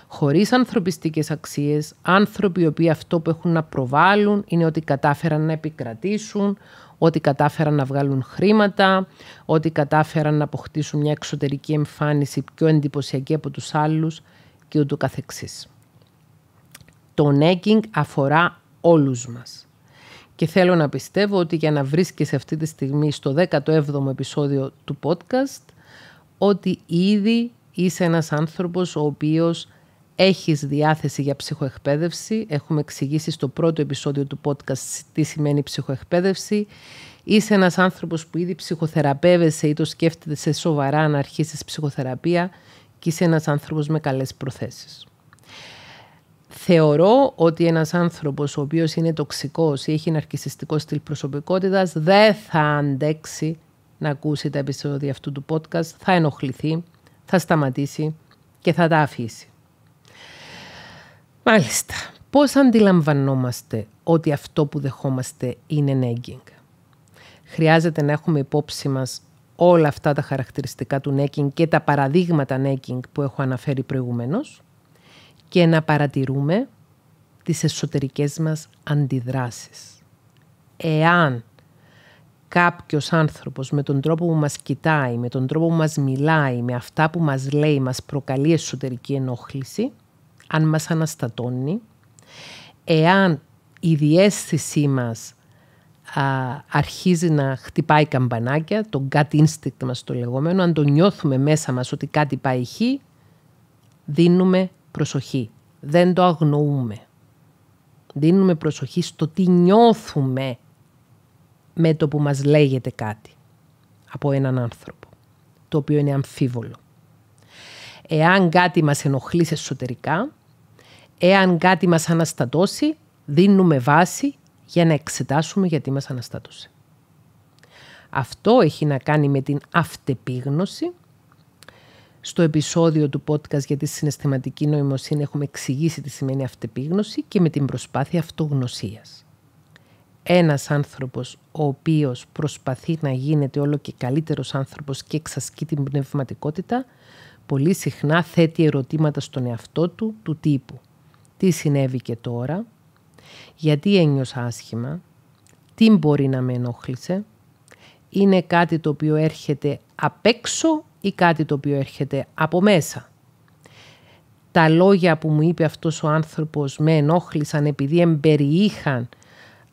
Χωρί ανθρωπιστικές αξίες άνθρωποι οι οποίοι αυτό που έχουν να προβάλλουν είναι ότι κατάφεραν να επικρατήσουν, ότι κατάφεραν να βγάλουν χρήματα, ότι κατάφεραν να αποκτήσουν μια εξωτερική εμφάνιση πιο εντυπωσιακή από τους άλλους και ούτω καθεξής. Το νέκινγκ αφορά όλους μας. Και θέλω να πιστεύω ότι για να βρίσκεσαι αυτή τη στιγμή στο 17ο επεισόδιο του podcast, ότι ήδη είσαι ένας άνθρωπος ο οποίος έχεις διάθεση για ψυχοεκπαίδευση. Έχουμε εξηγήσει στο πρώτο επεισόδιο του podcast τι σημαίνει ψυχοεκπαίδευση. Είσαι ένας άνθρωπος που ήδη ψυχοθεραπεύεσαι ή το σκέφτεσαι σοβαρά να αρχίσεις ψυχοθεραπεία και είσαι ένας άνθρωπος με καλές προθέσεις. Θεωρώ ότι ένας άνθρωπος ο οποίος είναι τοξικός ή έχει ναρκισιστικό στυλ προσωπικότητας δεν θα αντέξει να ακούσει τα επεισόδια αυτού του podcast, θα ενοχληθεί, θα σταματήσει και θα τα αφήσει. Μάλιστα. Πώς αντιλαμβανόμαστε ότι αυτό που δεχόμαστε είναι νέγκινγκ. Χρειάζεται να έχουμε υπόψη μας όλα αυτά τα χαρακτηριστικά του νέγκινγκ και τα παραδείγματα νέγκινγκ που έχω αναφέρει προηγουμένως και να παρατηρούμε τις εσωτερικές μας αντιδράσεις. Εάν κάποιος άνθρωπος με τον τρόπο που μας κοιτάει, με τον τρόπο που μας μιλάει, με αυτά που μας λέει, μας προκαλεί εσωτερική ενόχληση, αν μας αναστατώνει, εάν η διέστησή μας αρχίζει να χτυπάει καμπανάκια, το gut instinct μας το λεγόμενο, αν το νιώθουμε μέσα μας ότι κάτι πάει χει, δίνουμε προσοχή. Δεν το αγνοούμε. Δίνουμε προσοχή στο τι νιώθουμε με το που μας λέγεται κάτι από έναν άνθρωπο, το οποίο είναι αμφίβολο. Εάν κάτι μας ενοχλεί εσωτερικά, Εάν κάτι μας αναστατώσει, δίνουμε βάση για να εξετάσουμε γιατί μας αναστατώσε. Αυτό έχει να κάνει με την αυτεπίγνωση. Στο επεισόδιο του podcast για τη συναισθηματική νοημοσύνη έχουμε εξηγήσει τι σημαίνει αυτεπίγνωση και με την προσπάθεια αυτογνωσίας. Ένας άνθρωπος ο οποίος προσπαθεί να γίνεται όλο και καλύτερος άνθρωπος και εξασκεί την πνευματικότητα, πολύ συχνά θέτει ερωτήματα στον εαυτό του του τύπου τι συνέβη και τώρα, γιατί ένιωσα άσχημα, τι μπορεί να με ενόχλησε, είναι κάτι το οποίο έρχεται απ' έξω ή κάτι το οποίο έρχεται από μέσα. Τα λόγια που μου είπε αυτός ο άνθρωπος με ενόχλησαν επειδή εμπεριείχαν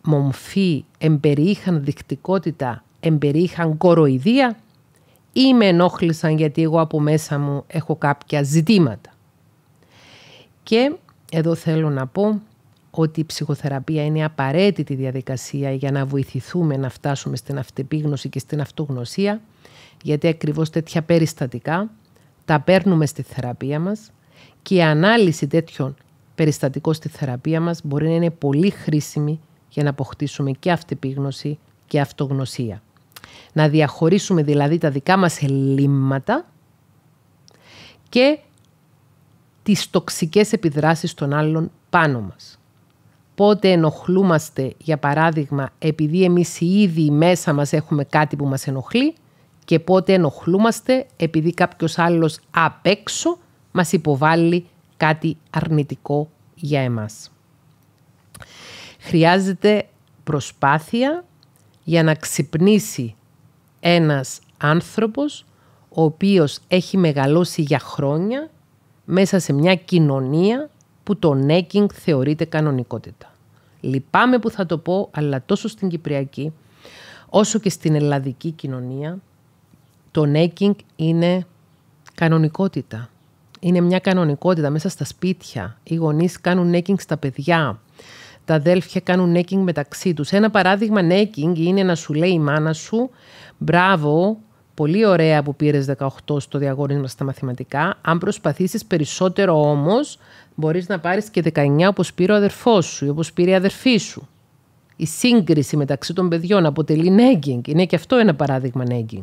μομφή, εμπεριείχαν δεικτικότητα, εμπεριείχαν κοροϊδία ή με ενόχλησαν γιατί εγώ από μέσα μου έχω κάποια ζητήματα. Και εδώ θέλω να πω ότι η ψυχοθεραπεία είναι απαραίτητη διαδικασία για να βοηθηθούμε να φτάσουμε στην αυτεπίγνωση και στην αυτογνωσία, γιατί ακριβώς τέτοια περιστατικά τα παίρνουμε στη θεραπεία μας και η ανάλυση τέτοιων περιστατικών στη θεραπεία μας μπορεί να είναι πολύ χρήσιμη για να αποκτήσουμε και αυτεπίγνωση και αυτογνωσία. Να διαχωρίσουμε δηλαδή τα δικά μας ελλείμματα και τις τοξικές επιδράσεις των άλλων πάνω μας. Πότε ενοχλούμαστε, για παράδειγμα, επειδή εμείς ήδη μέσα μας έχουμε κάτι που μας ενοχλεί και πότε ενοχλούμαστε επειδή κάποιος άλλος απ' έξω μας υποβάλλει κάτι αρνητικό για εμάς. Χρειάζεται προσπάθεια για να ξυπνήσει ένας άνθρωπος ο οποίος έχει μεγαλώσει για χρόνια μέσα σε μια κοινωνία που το νέκινγκ θεωρείται κανονικότητα. Λυπάμαι που θα το πω, αλλά τόσο στην Κυπριακή όσο και στην ελλαδική κοινωνία το νέκινγκ είναι κανονικότητα. Είναι μια κανονικότητα μέσα στα σπίτια. Οι γονείς κάνουν νέκινγκ στα παιδιά. Τα αδέλφια κάνουν νέκινγκ μεταξύ τους. Ένα παράδειγμα νέκινγκ είναι να σου λέει η μάνα σου «Μπράβο, πολύ ωραία που πήρες 18 στο διαγώνισμα στα μαθηματικά. Αν προσπαθήσεις περισσότερο όμως, μπορείς να πάρεις και 19 όπως πήρε ο αδερφός σου ή όπως πήρε η αδερφή σου. Η σύγκριση μεταξύ των παιδιών αποτελεί νεγκινγκ Είναι και αυτό ένα παράδειγμα νεγκινγκ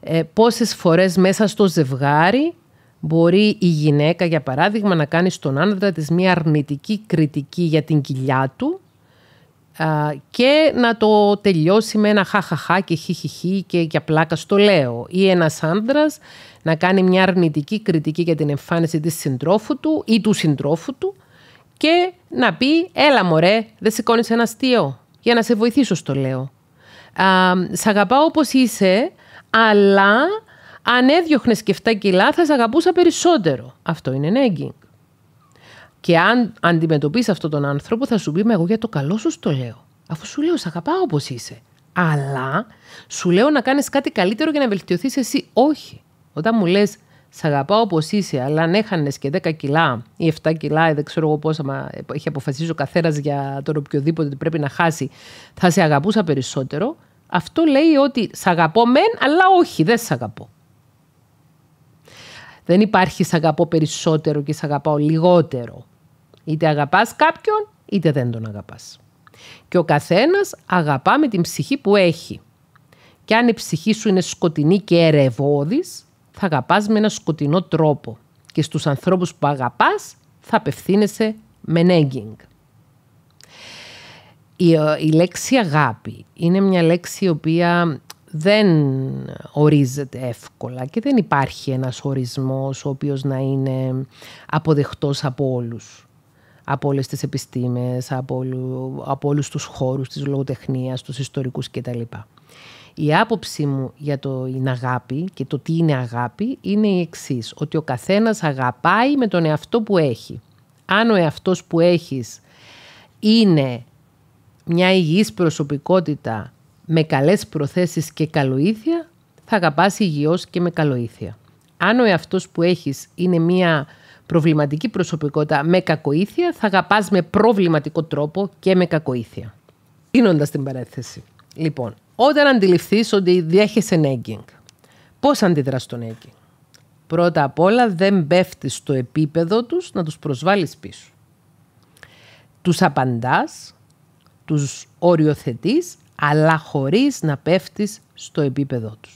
Ε, πόσες φορές μέσα στο ζευγάρι μπορεί η γυναίκα, για παράδειγμα, να κάνει στον άντρα της μία αρνητική κριτική για την κοιλιά του και να το τελειώσει με ένα χαχαχά και χιχιχί και για πλάκα στο λέω. Ή ένας άντρας να κάνει μια αρνητική κριτική για την εμφάνιση της συντρόφου του ή του συντρόφου του και να πει «Έλα μωρέ, δεν σηκώνεις ένα αστείο για να σε βοηθήσω στο λέω». «Σ' αγαπάω όπως είσαι, αλλά αν έδιωχνες και 7 κιλά θα σ' αγαπούσα περισσότερο». Αυτό είναι νέγκινγκ. Και αν αντιμετωπίσεις αυτόν τον άνθρωπο, θα σου πει: Εγώ για το καλό σου το λέω. Αφού σου λέω, σε αγαπάω όπως είσαι. Αλλά σου λέω να κάνεις κάτι καλύτερο για να βελτιωθείς εσύ. Όχι. Όταν μου λες, σε αγαπάω όπως είσαι, αλλά αν έχανες και 10 κιλά ή 7 κιλά ή δεν ξέρω εγώ πόσα, μα έχει αποφασίσει ο καθένας για τον οποιοδήποτε ότι πρέπει να χάσει, θα σε αγαπούσα περισσότερο. Αυτό λέει ότι σ' αγαπώ μεν, αλλά όχι, δεν σε αγαπώ. Δεν υπάρχει σ' αγαπώ περισσότερο και σ' αγαπάω λιγότερο. Είτε αγαπάς κάποιον, είτε δεν τον αγαπάς. Και ο καθένας αγαπά με την ψυχή που έχει. Και αν η ψυχή σου είναι σκοτεινή και ερευόδης, θα αγαπάς με ένα σκοτεινό τρόπο. Και στους ανθρώπους που αγαπάς, θα απευθύνεσαι με νέγκινγκ. Η, ε, η λέξη αγάπη είναι μια λέξη η οποία δεν ορίζεται εύκολα και δεν υπάρχει ένας ορισμός ο οποίος να είναι αποδεχτός από όλους από όλες τις επιστήμες, από, όλου, από όλους τους χώρους της λογοτεχνίας, τους ιστορικούς κτλ. Η άποψή μου για το είναι αγάπη και το τι είναι αγάπη είναι η εξής ότι ο καθένας αγαπάει με τον εαυτό που έχει. Αν ο εαυτός που έχεις είναι μια υγιής προσωπικότητα με καλές προθέσεις και καλοήθεια, θα αγαπάς υγιώς και με καλοήθεια. Αν ο εαυτός που έχεις είναι μια προβληματική προσωπικότητα με κακοήθεια, θα αγαπάς με προβληματικό τρόπο και με κακοήθεια. Κλείνοντας την παρέθεση. Λοιπόν, όταν αντιληφθείς ότι διέχεσαι νέγκινγκ, πώς αντιδράς τον νέγκινγκ. Πρώτα απ' όλα δεν πέφτεις στο επίπεδο τους να τους προσβάλλεις πίσω. Τους απαντάς τους οριοθετείς, αλλά χωρίς να πέφτεις στο επίπεδο τους.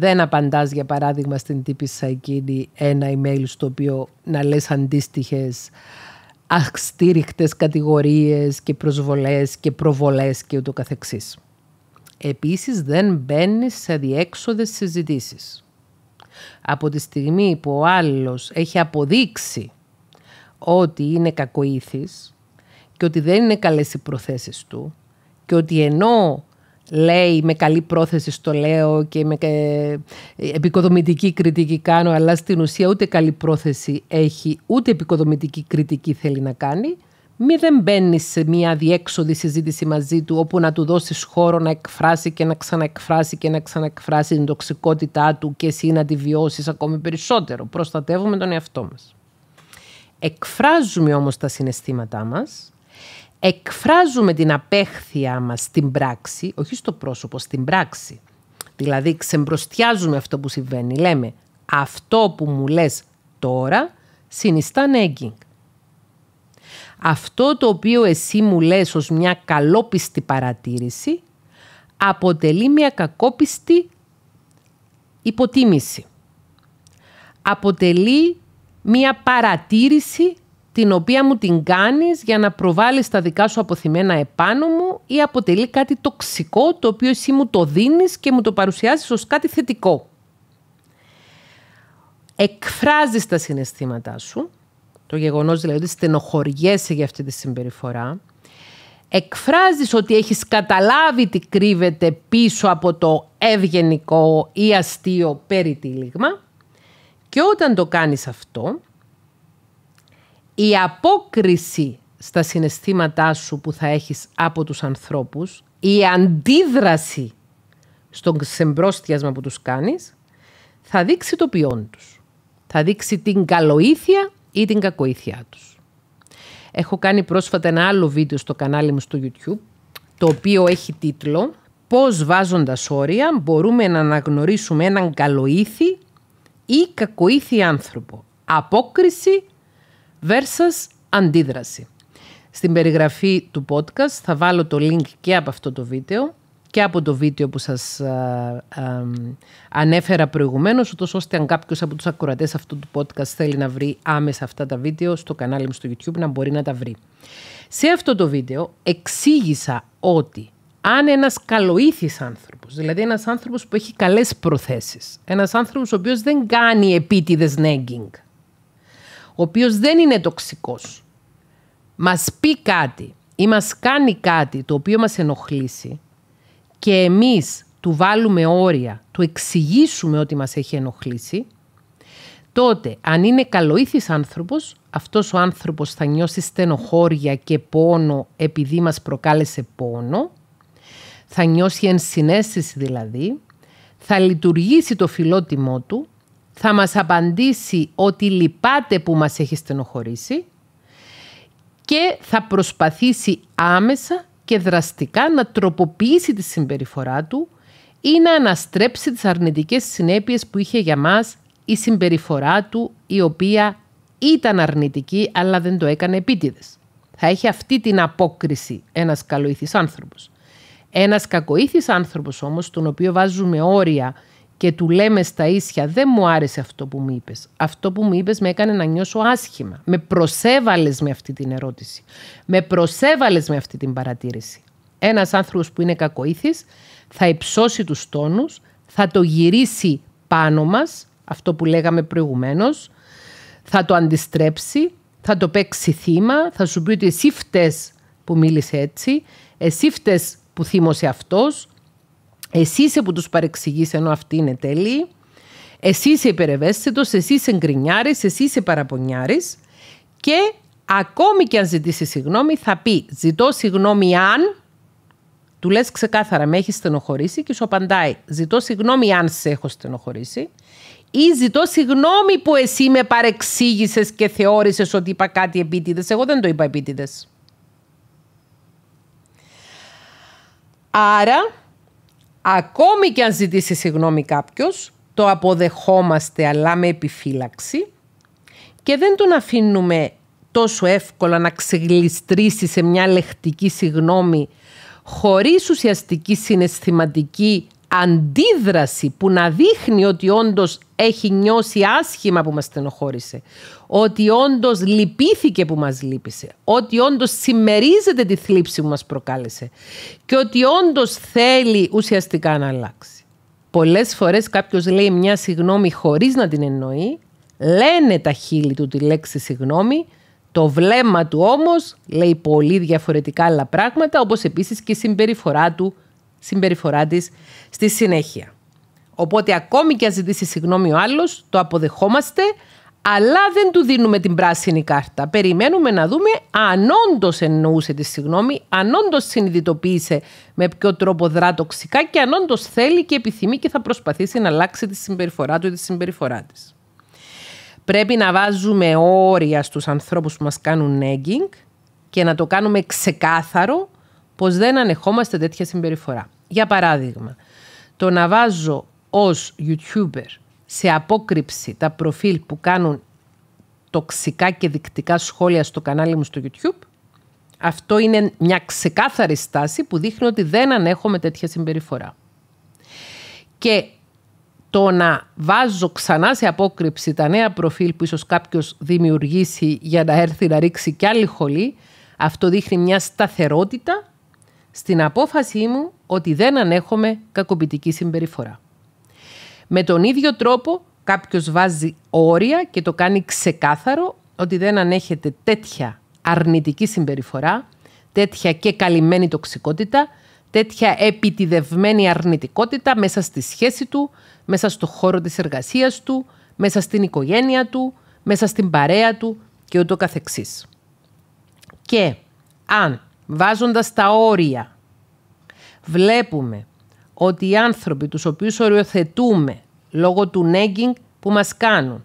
Δεν απαντάς για παράδειγμα στην τύπη εκείνη ένα email στο οποίο να λες αντίστοιχες αστήριχτε κατηγορίες και προσβολές και προβολές και ούτω καθεξής. Επίσης δεν μπαίνεις σε διέξοδες συζητήσεις. Από τη στιγμή που ο άλλος έχει αποδείξει ότι είναι κακοήθης και ότι δεν είναι καλές οι προθέσεις του και ότι ενώ λέει με καλή πρόθεση στο λέω και με επικοδομητική κριτική κάνω, αλλά στην ουσία ούτε καλή πρόθεση έχει, ούτε επικοδομητική κριτική θέλει να κάνει. Μη δεν μπαίνεις σε μια διέξοδη συζήτηση μαζί του όπου να του δώσεις χώρο να εκφράσει και να ξαναεκφράσει και να ξαναεκφράσει την τοξικότητά του και εσύ να τη βιώσεις ακόμη περισσότερο. Προστατεύουμε τον εαυτό μας. Εκφράζουμε όμως τα συναισθήματά μας εκφράζουμε την απέχθειά μας στην πράξη, όχι στο πρόσωπο, στην πράξη. Δηλαδή ξεμπροστιάζουμε αυτό που συμβαίνει. Λέμε αυτό που μου λες τώρα συνιστά νέγκινγκ. Αυτό το οποίο εσύ μου λες ως μια καλόπιστη παρατήρηση αποτελεί μια κακόπιστη υποτίμηση. Αποτελεί μια παρατήρηση την οποία μου την κάνεις για να προβάλλεις τα δικά σου αποθυμένα επάνω μου ή αποτελεί κάτι τοξικό το οποίο εσύ μου το δίνεις και μου το παρουσιάζεις ως κάτι θετικό. Εκφράζεις τα συναισθήματά σου, το γεγονός δηλαδή ότι στενοχωριέσαι για αυτή τη συμπεριφορά, εκφράζεις ότι έχεις καταλάβει τι κρύβεται πίσω από το ευγενικό ή αστείο περιτύλιγμα και όταν το κάνεις αυτό η απόκριση στα συναισθήματά σου που θα έχεις από τους ανθρώπους, η αντίδραση στον ξεμπρόστιασμα που τους κάνεις, θα δείξει το ποιόν τους. Θα δείξει την καλοήθεια ή την κακοήθειά τους. Έχω κάνει πρόσφατα ένα άλλο βίντεο στο κανάλι μου στο YouTube, το οποίο έχει τίτλο «Πώς βάζοντας όρια μπορούμε να αναγνωρίσουμε έναν καλοήθη ή κακοήθη άνθρωπο. Απόκριση versus αντίδραση. Στην περιγραφή του podcast θα βάλω το link και από αυτό το βίντεο και από το βίντεο που σας ε, ε, ανέφερα προηγουμένως, ούτως ώστε αν κάποιος από τους ακροατές αυτού του podcast θέλει να βρει άμεσα αυτά τα βίντεο στο κανάλι μου στο YouTube να μπορεί να τα βρει. Σε αυτό το βίντεο εξήγησα ότι αν ένας καλοήθης άνθρωπος, δηλαδή ένας άνθρωπος που έχει καλές προθέσεις, ένας άνθρωπος ο οποίος δεν κάνει επίτηδες nagging, ο οποίος δεν είναι τοξικός, μας πει κάτι ή μας κάνει κάτι το οποίο μας ενοχλήσει και εμείς του βάλουμε όρια, του εξηγήσουμε ότι μας έχει ενοχλήσει, τότε αν είναι καλοήθης άνθρωπος, αυτός ο άνθρωπος θα νιώσει στενοχώρια και πόνο επειδή μας προκάλεσε πόνο, θα νιώσει ενσυναίσθηση δηλαδή, θα λειτουργήσει το φιλότιμό του θα μας απαντήσει ότι λυπάται που μας έχει στενοχωρήσει και θα προσπαθήσει άμεσα και δραστικά να τροποποιήσει τη συμπεριφορά του ή να αναστρέψει τις αρνητικές συνέπειες που είχε για μας η συμπεριφορά του η οποία ήταν αρνητική αλλά δεν το έκανε επίτηδες. Θα έχει αυτή την απόκριση ένας καλοήθης άνθρωπος. Ένας κακοήθης άνθρωπος όμως, τον οποίο βάζουμε όρια και του λέμε στα ίσια δεν μου άρεσε αυτό που μου είπες. Αυτό που μου είπες με έκανε να νιώσω άσχημα. Με προσέβαλες με αυτή την ερώτηση. Με προσέβαλες με αυτή την παρατήρηση. Ένας άνθρωπος που είναι κακοήθης θα υψώσει τους τόνους, θα το γυρίσει πάνω μας, αυτό που λέγαμε προηγουμένως, θα το αντιστρέψει, θα το παίξει θύμα, θα σου πει ότι εσύ φταίς που μίλησε έτσι, εσύ φταίς που θύμωσε αυτός, εσύ είσαι που τους παρεξηγείς ενώ αυτή είναι τέλειοι. Εσύ είσαι υπερευαίσθητος, εσύ είσαι γκρινιάρης, εσύ είσαι παραπονιάρη. Και ακόμη και αν ζητήσει συγγνώμη θα πει ζητώ συγγνώμη αν... Του λες ξεκάθαρα με έχεις στενοχωρήσει και σου απαντάει ζητώ συγγνώμη αν σε έχω στενοχωρήσει ή ζητώ συγγνώμη που εσύ με παρεξήγησες και θεώρησες ότι είπα κάτι επίτηδες. Εγώ δεν το είπα επίτηδες. Άρα Ακόμη και αν ζητήσει συγγνώμη κάποιος, το αποδεχόμαστε αλλά με επιφύλαξη και δεν τον αφήνουμε τόσο εύκολα να ξεγλιστρήσει σε μια λεχτική συγγνώμη χωρίς ουσιαστική συναισθηματική αντίδραση που να δείχνει ότι όντως έχει νιώσει άσχημα που μας στενοχώρησε, ότι όντως λυπήθηκε που μας λύπησε, ότι όντως συμμερίζεται τη θλίψη που μας προκάλεσε και ότι όντως θέλει ουσιαστικά να αλλάξει. Πολλές φορές κάποιος λέει μια συγνώμη χωρίς να την εννοεί, λένε τα χείλη του τη λέξη συγνώμη, το βλέμμα του όμως λέει πολύ διαφορετικά άλλα πράγματα, όπως επίσης και η συμπεριφορά του συμπεριφορά της στη συνέχεια. Οπότε ακόμη και αν ζητήσει συγγνώμη ο άλλος, το αποδεχόμαστε, αλλά δεν του δίνουμε την πράσινη κάρτα. Περιμένουμε να δούμε αν όντως εννοούσε τη συγγνώμη, αν όντως συνειδητοποίησε με ποιο τρόπο δρά τοξικά και αν όντως θέλει και επιθυμεί και θα προσπαθήσει να αλλάξει τη συμπεριφορά του ή τη συμπεριφορά της. Πρέπει να βάζουμε όρια στους ανθρώπους που μας κάνουν nagging και να το κάνουμε ξεκάθαρο πως δεν ανεχόμαστε τέτοια συμπεριφορά. Για παράδειγμα, το να βάζω ως YouTuber σε απόκρυψη τα προφίλ που κάνουν τοξικά και δεικτικά σχόλια στο κανάλι μου στο YouTube, αυτό είναι μια ξεκάθαρη στάση που δείχνει ότι δεν ανέχομαι τέτοια συμπεριφορά. Και το να βάζω ξανά σε απόκρυψη τα νέα προφίλ που ίσως κάποιος δημιουργήσει για να έρθει να ρίξει κι άλλη χολή, αυτό δείχνει μια σταθερότητα στην απόφασή μου ότι δεν ανέχομαι κακοποιητική συμπεριφορά. Με τον ίδιο τρόπο κάποιος βάζει όρια και το κάνει ξεκάθαρο ότι δεν ανέχεται τέτοια αρνητική συμπεριφορά, τέτοια και καλυμμένη τοξικότητα, τέτοια επιτιδευμένη αρνητικότητα μέσα στη σχέση του, μέσα στο χώρο της εργασίας του, μέσα στην οικογένεια του, μέσα στην παρέα του και ούτω καθεξής. Και αν βάζοντας τα όρια, βλέπουμε ότι οι άνθρωποι τους οποίους οριοθετούμε λόγω του νέγκινγκ που μας κάνουν,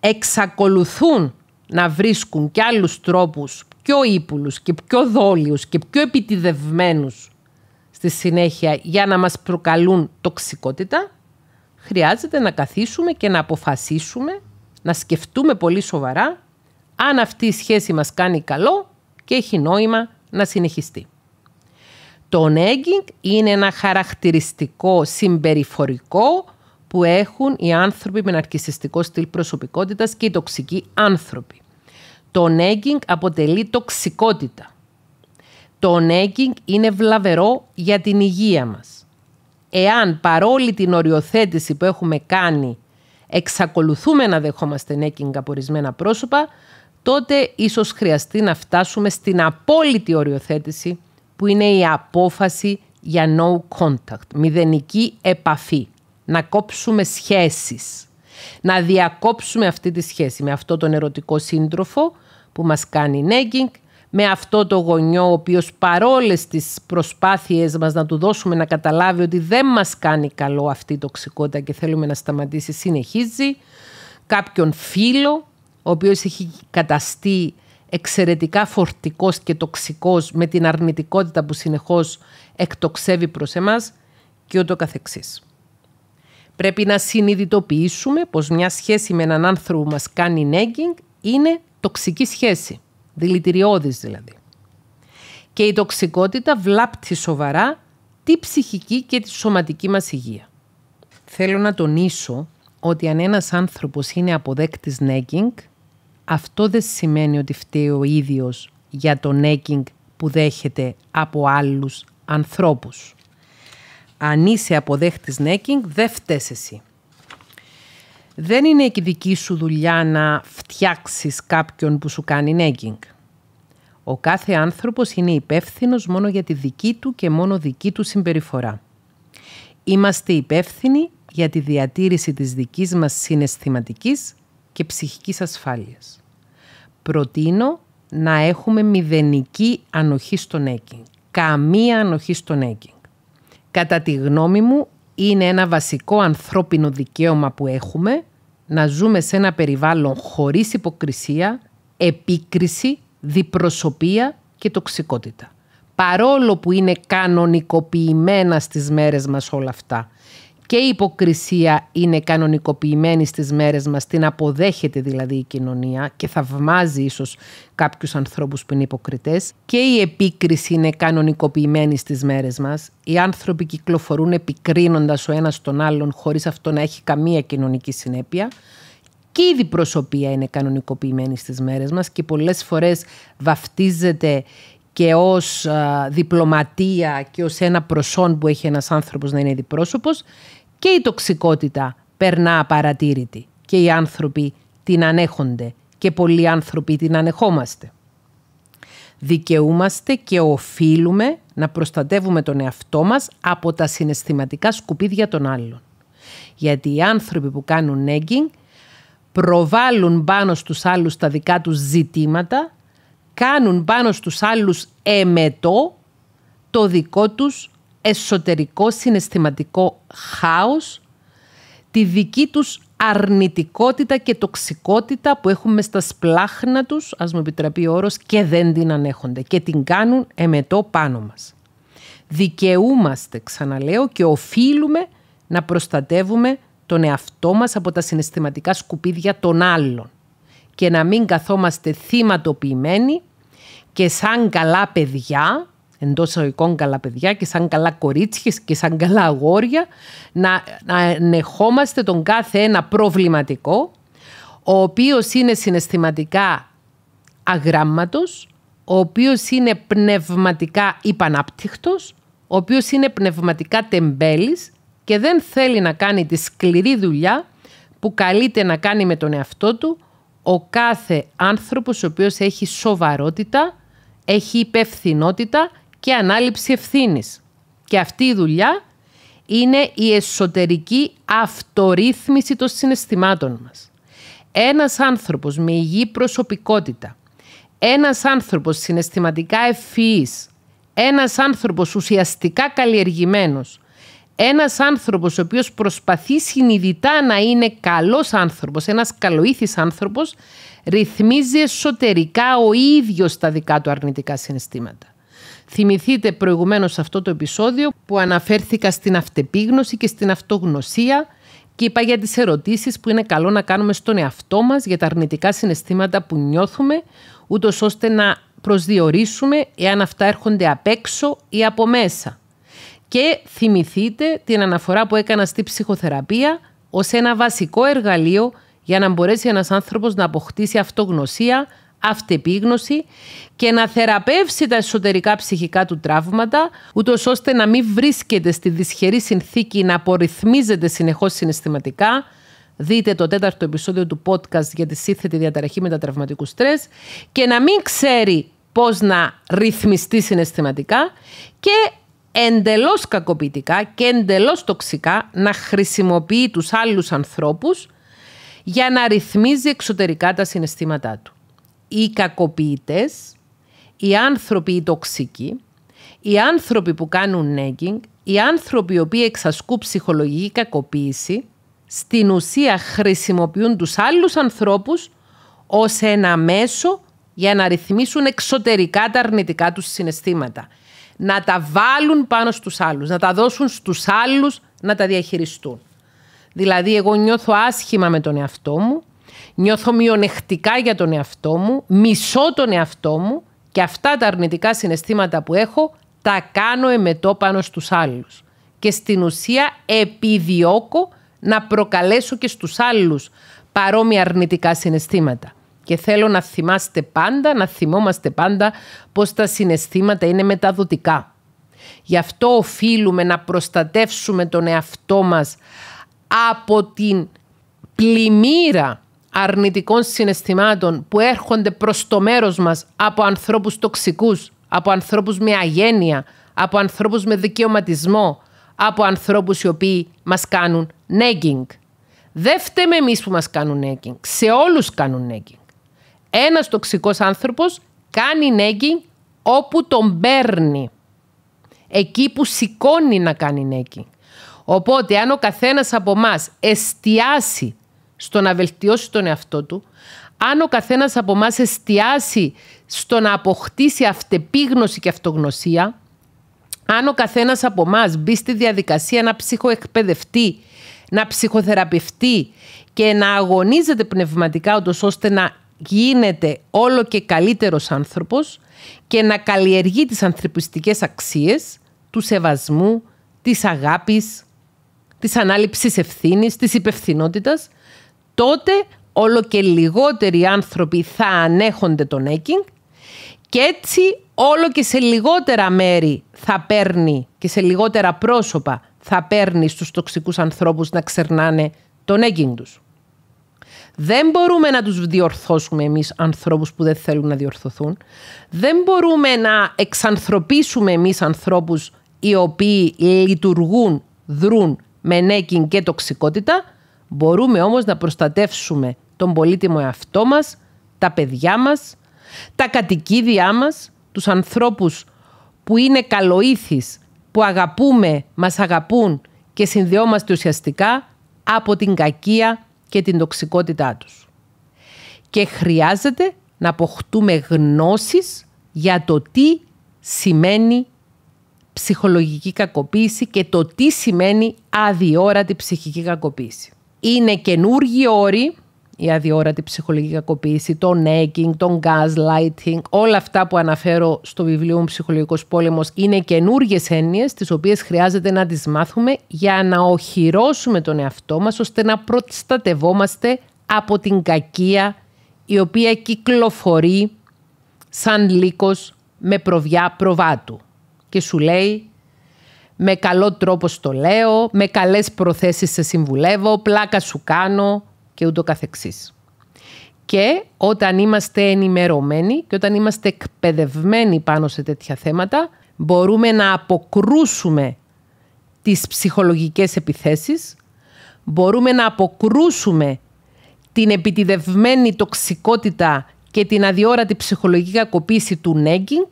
εξακολουθούν να βρίσκουν και άλλους τρόπους πιο ύπουλους και πιο δόλιους και πιο επιτιδευμένους στη συνέχεια για να μας προκαλούν τοξικότητα, χρειάζεται να καθίσουμε και να αποφασίσουμε, να σκεφτούμε πολύ σοβαρά αν αυτή η σχέση μας κάνει καλό και έχει νόημα να συνεχιστεί. Το νέγκινγκ είναι ένα χαρακτηριστικό συμπεριφορικό που έχουν οι άνθρωποι με ναρκισιστικό στυλ προσωπικότητας και οι τοξικοί άνθρωποι. Το νέγκινγκ αποτελεί τοξικότητα. Το νέγκινγκ είναι βλαβερό για την υγεία μας. Εάν παρόλη την οριοθέτηση που έχουμε κάνει εξακολουθούμε να δεχόμαστε νέγκινγκ από ορισμένα πρόσωπα, τότε ίσως χρειαστεί να φτάσουμε στην απόλυτη οριοθέτηση που είναι η απόφαση για no contact, μηδενική επαφή, να κόψουμε σχέσεις, να διακόψουμε αυτή τη σχέση με αυτό τον ερωτικό σύντροφο που μας κάνει nagging, με αυτό το γονιό ο οποίος παρόλες τις προσπάθειες μας να του δώσουμε να καταλάβει ότι δεν μας κάνει καλό αυτή η τοξικότητα και θέλουμε να σταματήσει συνεχίζει, κάποιον φίλο ο οποίος έχει καταστεί εξαιρετικά φορτικός και τοξικός με την αρνητικότητα που συνεχώς εκτοξεύει προς εμάς και ούτω καθεξής. Πρέπει να συνειδητοποιήσουμε πως μια σχέση με έναν άνθρωπο που μας κάνει νέγκινγκ είναι τοξική σχέση, δηλητηριώδης δηλαδή. Και η τοξικότητα βλάπτει σοβαρά τη ψυχική και τη σωματική μας υγεία. Θέλω να τονίσω ότι αν ένας άνθρωπος είναι αποδέκτης νέγκινγκ, αυτό δεν σημαίνει ότι φταίει ο ίδιος για το νέκινγκ που δέχεται από άλλους ανθρώπους. Αν είσαι αποδέχτης νέκινγκ, δεν φταίσαι εσύ. Δεν είναι και δική σου δουλειά να φτιάξεις κάποιον που σου κάνει νέκινγκ. Ο κάθε άνθρωπος είναι υπεύθυνος μόνο για τη δική του και μόνο δική του συμπεριφορά. Είμαστε υπεύθυνοι για τη διατήρηση της δικής μας συναισθηματικής και ψυχικής ασφάλειας. Προτείνω να έχουμε μηδενική ανοχή στον νέκινγκ. Καμία ανοχή στον νέκινγκ. Κατά τη γνώμη μου, είναι ένα βασικό ανθρώπινο δικαίωμα που έχουμε να ζούμε σε ένα περιβάλλον χωρίς υποκρισία, επίκριση, διπροσωπεία και τοξικότητα. Παρόλο που είναι κανονικοποιημένα στις μέρες μας όλα αυτά και η υποκρισία είναι κανονικοποιημένη στις μέρες μας, την αποδέχεται δηλαδή η κοινωνία και θαυμάζει ίσως κάποιους ανθρώπους που είναι υποκριτές και η επίκριση είναι κανονικοποιημένη στις μέρες μας. Οι άνθρωποι κυκλοφορούν επικρίνοντας ο ένας τον άλλον χωρίς αυτό να έχει καμία κοινωνική συνέπεια και η διπροσωπεία είναι κανονικοποιημένη στις μέρες μας και πολλές φορές βαφτίζεται και ως διπλωματία και ως ένα προσόν που έχει ένας άνθρωπος να είναι διπρόσωπος και η τοξικότητα περνά απαρατήρητη και οι άνθρωποι την ανέχονται και πολλοί άνθρωποι την ανεχόμαστε. Δικαιούμαστε και οφείλουμε να προστατεύουμε τον εαυτό μας από τα συναισθηματικά σκουπίδια των άλλων. Γιατί οι άνθρωποι που κάνουν νέγκινγκ προβάλλουν πάνω στους άλλους τα δικά τους ζητήματα, κάνουν πάνω στους άλλους εμετό το δικό τους εσωτερικό συναισθηματικό χάος, τη δική τους αρνητικότητα και τοξικότητα που έχουμε στα σπλάχνα τους, ας μου επιτραπεί ο όρος, και δεν την ανέχονται και την κάνουν εμετό πάνω μας. Δικαιούμαστε, ξαναλέω, και οφείλουμε να προστατεύουμε τον εαυτό μας από τα συναισθηματικά σκουπίδια των άλλων και να μην καθόμαστε θύματοποιημένοι και σαν καλά παιδιά εντός οικών καλά παιδιά και σαν καλά κορίτσια και σαν καλά αγόρια, να, να ενεχόμαστε τον κάθε ένα προβληματικό, ο οποίος είναι συναισθηματικά αγράμματος, ο οποίος είναι πνευματικά υπανάπτυχτος, ο οποίος είναι πνευματικά τεμπέλης και δεν θέλει να κάνει τη σκληρή δουλειά που καλείται να κάνει με τον εαυτό του ο κάθε άνθρωπος ο οποίος έχει σοβαρότητα, έχει υπευθυνότητα και ανάληψη ευθύνης. Και αυτή η δουλειά είναι η εσωτερική αυτορύθμιση των συναισθημάτων μας. Ένας άνθρωπος με υγιή προσωπικότητα, ένας άνθρωπος συναισθηματικά ευφυής, ένας άνθρωπος ουσιαστικά καλλιεργημένος, ένας άνθρωπος ο οποίος προσπαθεί συνειδητά να είναι καλός άνθρωπος, ένας καλοήθης άνθρωπος, ρυθμίζει εσωτερικά ο ίδιος τα δικά του αρνητικά συναισθήματα. Θυμηθείτε προηγουμένως σε αυτό το επεισόδιο που αναφέρθηκα στην αυτεπίγνωση και στην αυτογνωσία και είπα για τις ερωτήσεις που είναι καλό να κάνουμε στον εαυτό μας για τα αρνητικά συναισθήματα που νιώθουμε, ούτως ώστε να προσδιορίσουμε εάν αυτά έρχονται απ' έξω ή από μέσα. Και θυμηθείτε την αναφορά που έκανα στη ψυχοθεραπεία ως ένα βασικό εργαλείο για να μπορέσει ένας άνθρωπος να αποκτήσει αυτογνωσία αυτεπίγνωση και να θεραπεύσει τα εσωτερικά ψυχικά του τραύματα, ούτως ώστε να μην βρίσκεται στη δυσχερή συνθήκη να απορριθμίζεται συνεχώς συναισθηματικά, δείτε το τέταρτο επεισόδιο του podcast για τη σύνθετη διαταραχή μετατραυματικού στρες και να μην ξέρει πώς να ρυθμιστεί συναισθηματικά και εντελώς κακοποιητικά και εντελώς τοξικά να χρησιμοποιεί τους άλλους ανθρώπους για να ρυθμίζει εξωτερικά τα συναισθήματά του οι κακοποιητές, οι άνθρωποι οι τοξικοί, οι άνθρωποι που κάνουν νέγκινγκ, οι άνθρωποι οι οποίοι εξασκούν ψυχολογική κακοποίηση, στην ουσία χρησιμοποιούν τους άλλους ανθρώπους ως ένα μέσο για να ρυθμίσουν εξωτερικά τα αρνητικά τους συναισθήματα. Να τα βάλουν πάνω στους άλλους, να τα δώσουν στους άλλους να τα διαχειριστούν. Δηλαδή εγώ νιώθω άσχημα με τον εαυτό μου, Νιώθω μειονεκτικά για τον εαυτό μου, μισώ τον εαυτό μου και αυτά τα αρνητικά συναισθήματα που έχω τα κάνω εμετό πάνω στους άλλους. Και στην ουσία επιδιώκω να προκαλέσω και στους άλλους παρόμοια αρνητικά συναισθήματα. Και θέλω να θυμάστε πάντα, να θυμόμαστε πάντα πως τα συναισθήματα είναι μεταδοτικά. Γι' αυτό οφείλουμε να προστατεύσουμε τον εαυτό μας από την πλημμύρα αρνητικών συναισθημάτων που έρχονται προς το μέρος μας από ανθρώπους τοξικούς, από ανθρώπους με αγένεια, από ανθρώπους με δικαιωματισμό, από ανθρώπους οι οποίοι μας κάνουν nagging, Δεν φταίμε εμείς που μας κάνουν nagging, Σε όλους κάνουν nagging, Ένας τοξικός άνθρωπος κάνει nagging όπου τον παίρνει. Εκεί που σηκώνει να κάνει nagging. Οπότε αν ο καθένας από εμά εστιάσει στο να βελτιώσει τον εαυτό του, αν ο καθένας από εμάς εστιάσει στο να αποκτήσει αυτεπίγνωση και αυτογνωσία, αν ο καθένας από εμάς μπει στη διαδικασία να ψυχοεκπαιδευτεί, να ψυχοθεραπευτεί και να αγωνίζεται πνευματικά ούτως ώστε να γίνεται όλο και καλύτερος άνθρωπος και να καλλιεργεί τις ανθρωπιστικές αξίες του σεβασμού, της αγάπης, της ανάληψης ευθύνης, της υπευθυνότητας τότε όλο και λιγότεροι άνθρωποι θα ανέχονται τον νέκινγκ και έτσι όλο και σε λιγότερα μέρη θα παίρνει και σε λιγότερα πρόσωπα θα παίρνει στους τοξικούς ανθρώπους να ξερνάνε τον νέκινγκ τους. Δεν μπορούμε να τους διορθώσουμε εμείς ανθρώπους που δεν θέλουν να διορθωθούν. Δεν μπορούμε να εξανθρωπίσουμε εμείς ανθρώπους οι οποίοι λειτουργούν, δρούν με νέκιν και τοξικότητα. Μπορούμε όμως να προστατεύσουμε τον πολύτιμο εαυτό μας, τα παιδιά μας, τα κατοικίδια μας, τους ανθρώπους που είναι καλοήθεις, που αγαπούμε, μας αγαπούν και συνδυόμαστε ουσιαστικά από την κακία και την τοξικότητά τους. Και χρειάζεται να αποκτούμε γνώσεις για το τι σημαίνει ψυχολογική κακοποίηση και το τι σημαίνει αδιόρατη ψυχική κακοποίηση είναι καινούργιοι όροι, η αδιόρατη ψυχολογική κακοποίηση, το nagging, το gaslighting, όλα αυτά που αναφέρω στο βιβλίο μου «Ψυχολογικός πόλεμος» είναι καινούργιες έννοιες τις οποίες χρειάζεται να τις μάθουμε για να οχυρώσουμε τον εαυτό μας ώστε να προστατευόμαστε από την κακία η οποία κυκλοφορεί σαν λύκος με προβιά προβάτου και σου λέει με καλό τρόπο στο λέω, με καλές προθέσεις σε συμβουλεύω, πλάκα σου κάνω και ούτω καθεξής. Και όταν είμαστε ενημερωμένοι και όταν είμαστε εκπαιδευμένοι πάνω σε τέτοια θέματα, μπορούμε να αποκρούσουμε τις ψυχολογικές επιθέσεις, μπορούμε να αποκρούσουμε την επιτιδευμένη τοξικότητα και την αδιόρατη ψυχολογική κακοποίηση του νέγκινγκ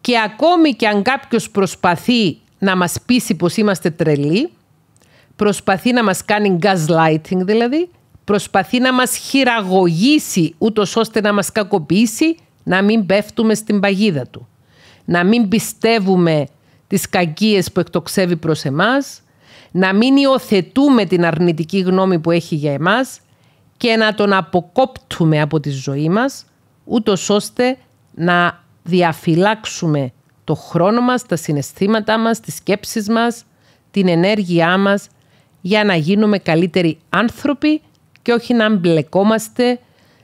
και ακόμη και αν κάποιος προσπαθεί να μας πείσει πως είμαστε τρελοί, προσπαθεί να μας κάνει gaslighting δηλαδή, προσπαθεί να μας χειραγωγήσει ούτως ώστε να μας κακοποιήσει, να μην πέφτουμε στην παγίδα του. Να μην πιστεύουμε τις κακίες που εκτοξεύει προς εμάς, να μην υιοθετούμε την αρνητική γνώμη που έχει για εμάς και να τον αποκόπτουμε από τη ζωή μας, ούτως ώστε να διαφυλάξουμε το χρόνο μας, τα συναισθήματά μας, τις σκέψεις μας, την ενέργειά μας για να γίνουμε καλύτεροι άνθρωποι και όχι να μπλεκόμαστε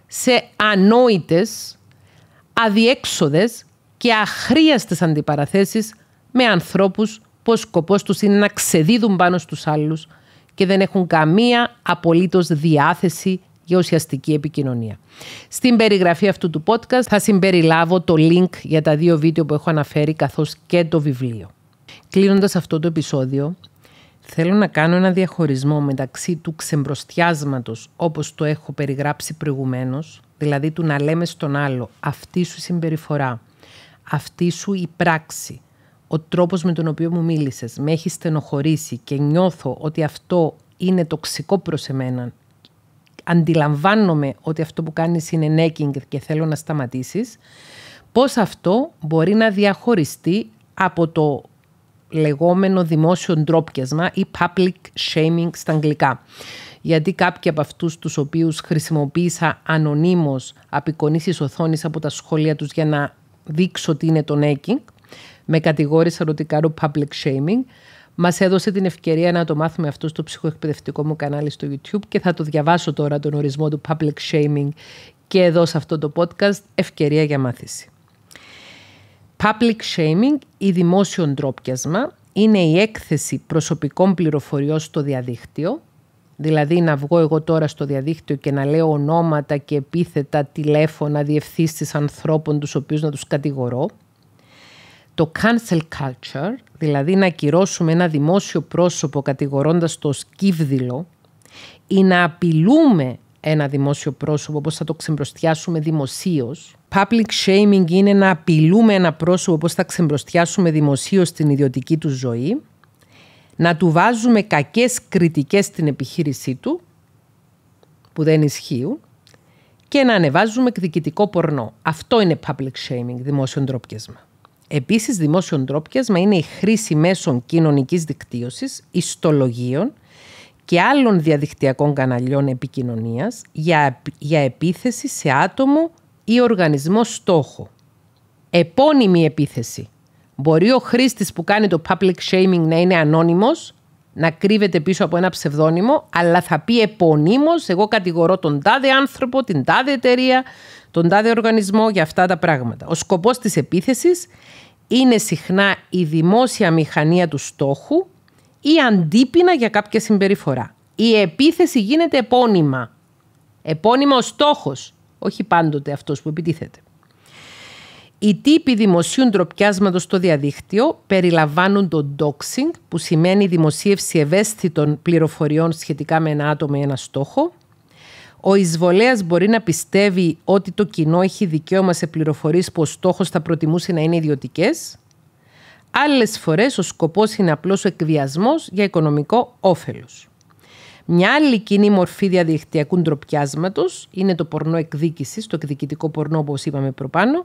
σε ανόητες, αδιέξοδες και αχρίαστες αντιπαραθέσεις με ανθρώπους που ο σκοπός τους είναι να ξεδίδουν πάνω στους άλλους και δεν έχουν καμία απολύτως διάθεση και ουσιαστική επικοινωνία. Στην περιγραφή αυτού του podcast θα συμπεριλάβω το link για τα δύο βίντεο που έχω αναφέρει καθώς και το βιβλίο. Κλείνοντας αυτό το επεισόδιο, θέλω να κάνω ένα διαχωρισμό μεταξύ του ξεμπροστιάσματος όπως το έχω περιγράψει προηγουμένως, δηλαδή του να λέμε στον άλλο αυτή σου συμπεριφορά, αυτή σου η πράξη, ο τρόπος με τον οποίο μου μίλησες, με έχει στενοχωρήσει και νιώθω ότι αυτό είναι τοξικό προς εμένα αντιλαμβάνομαι ότι αυτό που κάνεις είναι necking και θέλω να σταματήσεις, πώς αυτό μπορεί να διαχωριστεί από το λεγόμενο δημόσιο ντρόπιασμα ή public shaming στα αγγλικά. Γιατί κάποιοι από αυτούς τους οποίους χρησιμοποίησα ανωνύμως απεικονίσεις οθόνης από τα σχόλια τους για να δείξω τι είναι το necking, με κατηγόρησα ότι κάνω public shaming, Μας έδωσε την ευκαιρία να το μάθουμε αυτό στο ψυχοεκπαιδευτικό μου κανάλι στο YouTube και θα το διαβάσω τώρα τον ορισμό του public shaming και εδώ σε αυτό το podcast ευκαιρία για μάθηση. Public shaming ή δημόσιο ντρόπιασμα είναι η έκθεση προσωπικών πληροφοριών στο διαδίκτυο, δηλαδή να βγω εγώ τώρα στο διαδίκτυο και να λέω ονόματα και επίθετα, τηλέφωνα, διευθύνσεις ανθρώπων τους οποίους να τους κατηγορώ, το cancel culture, δηλαδή να ακυρώσουμε ένα δημόσιο πρόσωπο κατηγορώντας το σκύβδιλο ή να απειλούμε ένα δημόσιο πρόσωπο, πώς θα το ξεμπροστιάσουμε δημοσίως. Public shaming είναι να απειλούμε ένα πρόσωπο, πώς θα ξεμπροστιάσουμε δημοσίως την ιδιωτική του ζωή. Να του βάζουμε κακές κριτικές στην επιχείρησή του, που δεν ισχύουν. Και να ανεβάζουμε εκδικητικό πορνό. Αυτό είναι public shaming, δημόσιο ντροπιασμα. Επίση, δημόσιο ντρόπιασμα είναι η χρήση μέσων κοινωνικής δικτύωσης, ιστολογίων και άλλων διαδικτυακών καναλιών επικοινωνίας για, για επίθεση σε άτομο ή οργανισμό στόχο. Επώνυμη επίθεση. Μπορεί ο χρήστης που κάνει το public shaming να είναι ανώνυμος, να κρύβεται πίσω από ένα ψευδόνυμο, αλλά θα πει επωνύμως: Εγώ κατηγορώ τον τάδε άνθρωπο, την τάδε εταιρεία, τον τάδε οργανισμό για αυτά τα πράγματα. Ο σκοπός της επίθεσης είναι συχνά η δημόσια μηχανία του στόχου ή αντίπεινα για κάποια συμπεριφορά. Η επίθεση γίνεται επώνυμα. Επώνυμα ο στόχος, όχι πάντοτε αυτός που επιτίθεται. Οι τύποι δημοσίου ντροπιάσματος στο διαδίκτυο περιλαμβάνουν το doxing, που σημαίνει δημοσίευση ευαίσθητων πληροφοριών σχετικά με ένα άτομο ή ένα στόχο, ο εισβολέας μπορεί να πιστεύει ότι το κοινό έχει δικαίωμα σε πληροφορίες που ο στόχος θα προτιμούσε να είναι ιδιωτικές. Άλλες φορές ο σκοπός είναι απλώς ο εκβιασμός για οικονομικό όφελος. Μια άλλη κοινή μορφή διαδικτυακού ντροπιάσματος είναι το πορνό εκδίκησης, το εκδικητικό πορνό όπως είπαμε προπάνω.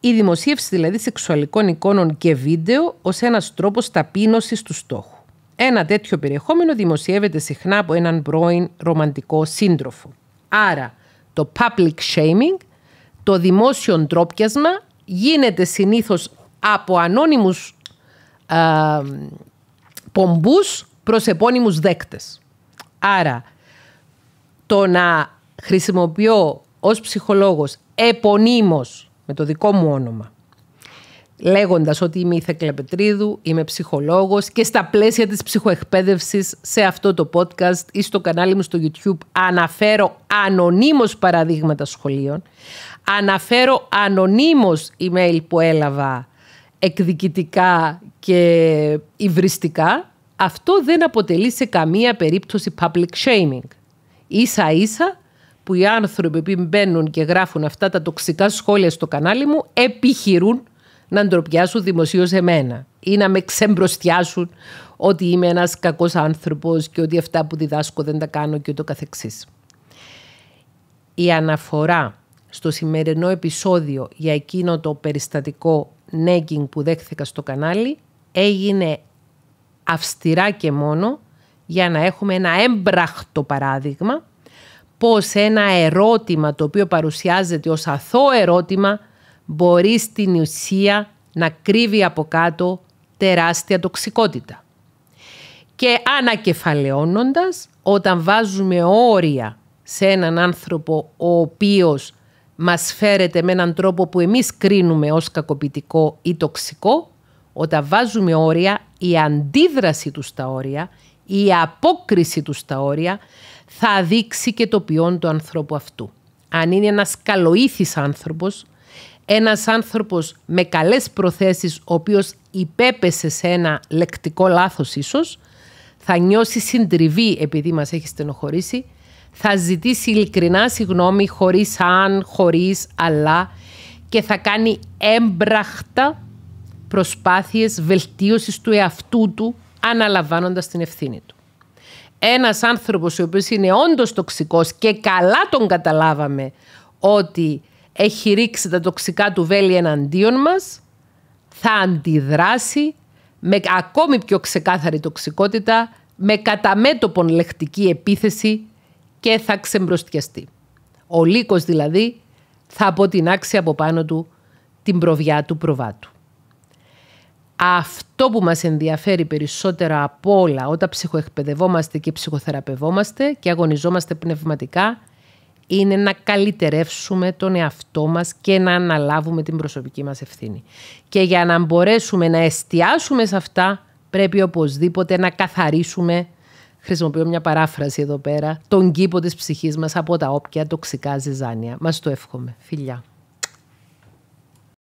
Η δημοσίευση δηλαδή σεξουαλικών εικόνων και βίντεο ως ένας τρόπος ταπείνωσης του στόχου. Ένα τέτοιο περιεχόμενο δημοσιεύεται συχνά από έναν πρώην ρομαντικό σύντροφο. Άρα το public shaming, το δημόσιο ντρόπιασμα γίνεται συνήθως από ανώνυμους α, πομπούς προς επώνυμους δέκτες. Άρα το να χρησιμοποιώ ως ψυχολόγος επωνύμως με το δικό μου όνομα λέγοντας ότι είμαι η Θεκλαπετρίδου, είμαι ψυχολόγος και στα πλαίσια της ψυχοεκπαίδευσης σε αυτό το podcast ή στο κανάλι μου στο YouTube αναφέρω ανωνύμως παραδείγματα σχολείων. Αναφέρω ανωνύμως email που έλαβα εκδικητικά και υβριστικά. Αυτό δεν αποτελεί σε καμία περίπτωση public shaming. Ίσα ίσα που οι άνθρωποι που μπαίνουν και γράφουν αυτά τα τοξικά σχόλια στο κανάλι μου επιχειρούν να ντροπιάσουν δημοσίως εμένα ή να με ξεμπροστιάσουν ότι είμαι ένας κακός άνθρωπος και ότι αυτά που διδάσκω δεν τα κάνω και ούτω καθεξής. Η αναφορά στο σημερινό επεισόδιο για εκείνο το περιστατικό νέγκινγκ που δέχθηκα στο κανάλι έγινε αυστηρά και μόνο για να έχουμε ένα έμπραχτο παράδειγμα πως ένα ερώτημα το οποίο παρουσιάζεται ως αθώο ερώτημα μπορεί στην ουσία να κρύβει από κάτω τεράστια τοξικότητα. Και ανακεφαλαιώνοντας, όταν βάζουμε όρια σε έναν άνθρωπο ο οποίος μας φέρεται με έναν τρόπο που εμείς κρίνουμε ως κακοποιητικό ή τοξικό, όταν βάζουμε όρια, η αντίδραση του στα όρια, η απόκριση του στα όρια θα δείξει και το ποιόν του ανθρώπου αυτού. Αν είναι ένας καλοήθης άνθρωπος, ένας άνθρωπος με καλές προθέσεις, ο οποίος υπέπεσε σε ένα λεκτικό λάθος ίσως, θα νιώσει συντριβή επειδή μας έχει στενοχωρήσει, θα ζητήσει ειλικρινά συγγνώμη χωρίς αν, χωρίς αλλά και θα κάνει έμπραχτα προσπάθειες βελτίωσης του εαυτού του αναλαμβάνοντας την ευθύνη του. Ένας άνθρωπος ο οποίος είναι όντως τοξικός και καλά τον καταλάβαμε ότι έχει ρίξει τα τοξικά του βέλη εναντίον μας, θα αντιδράσει με ακόμη πιο ξεκάθαρη τοξικότητα, με καταμέτωπον λεκτική επίθεση και θα ξεμπροστιαστεί. Ο λύκος δηλαδή θα αποτινάξει από πάνω του την προβιά του προβάτου. Αυτό που μας ενδιαφέρει περισσότερα από όλα όταν ψυχοεκπαιδευόμαστε και ψυχοθεραπευόμαστε και αγωνιζόμαστε πνευματικά είναι να καλυτερεύσουμε τον εαυτό μας και να αναλάβουμε την προσωπική μας ευθύνη. Και για να μπορέσουμε να εστιάσουμε σε αυτά, πρέπει οπωσδήποτε να καθαρίσουμε, χρησιμοποιώ μια παράφραση εδώ πέρα, τον κήπο της ψυχής μας από τα όποια τοξικά ζυζάνια. Μας το εύχομαι. Φιλιά.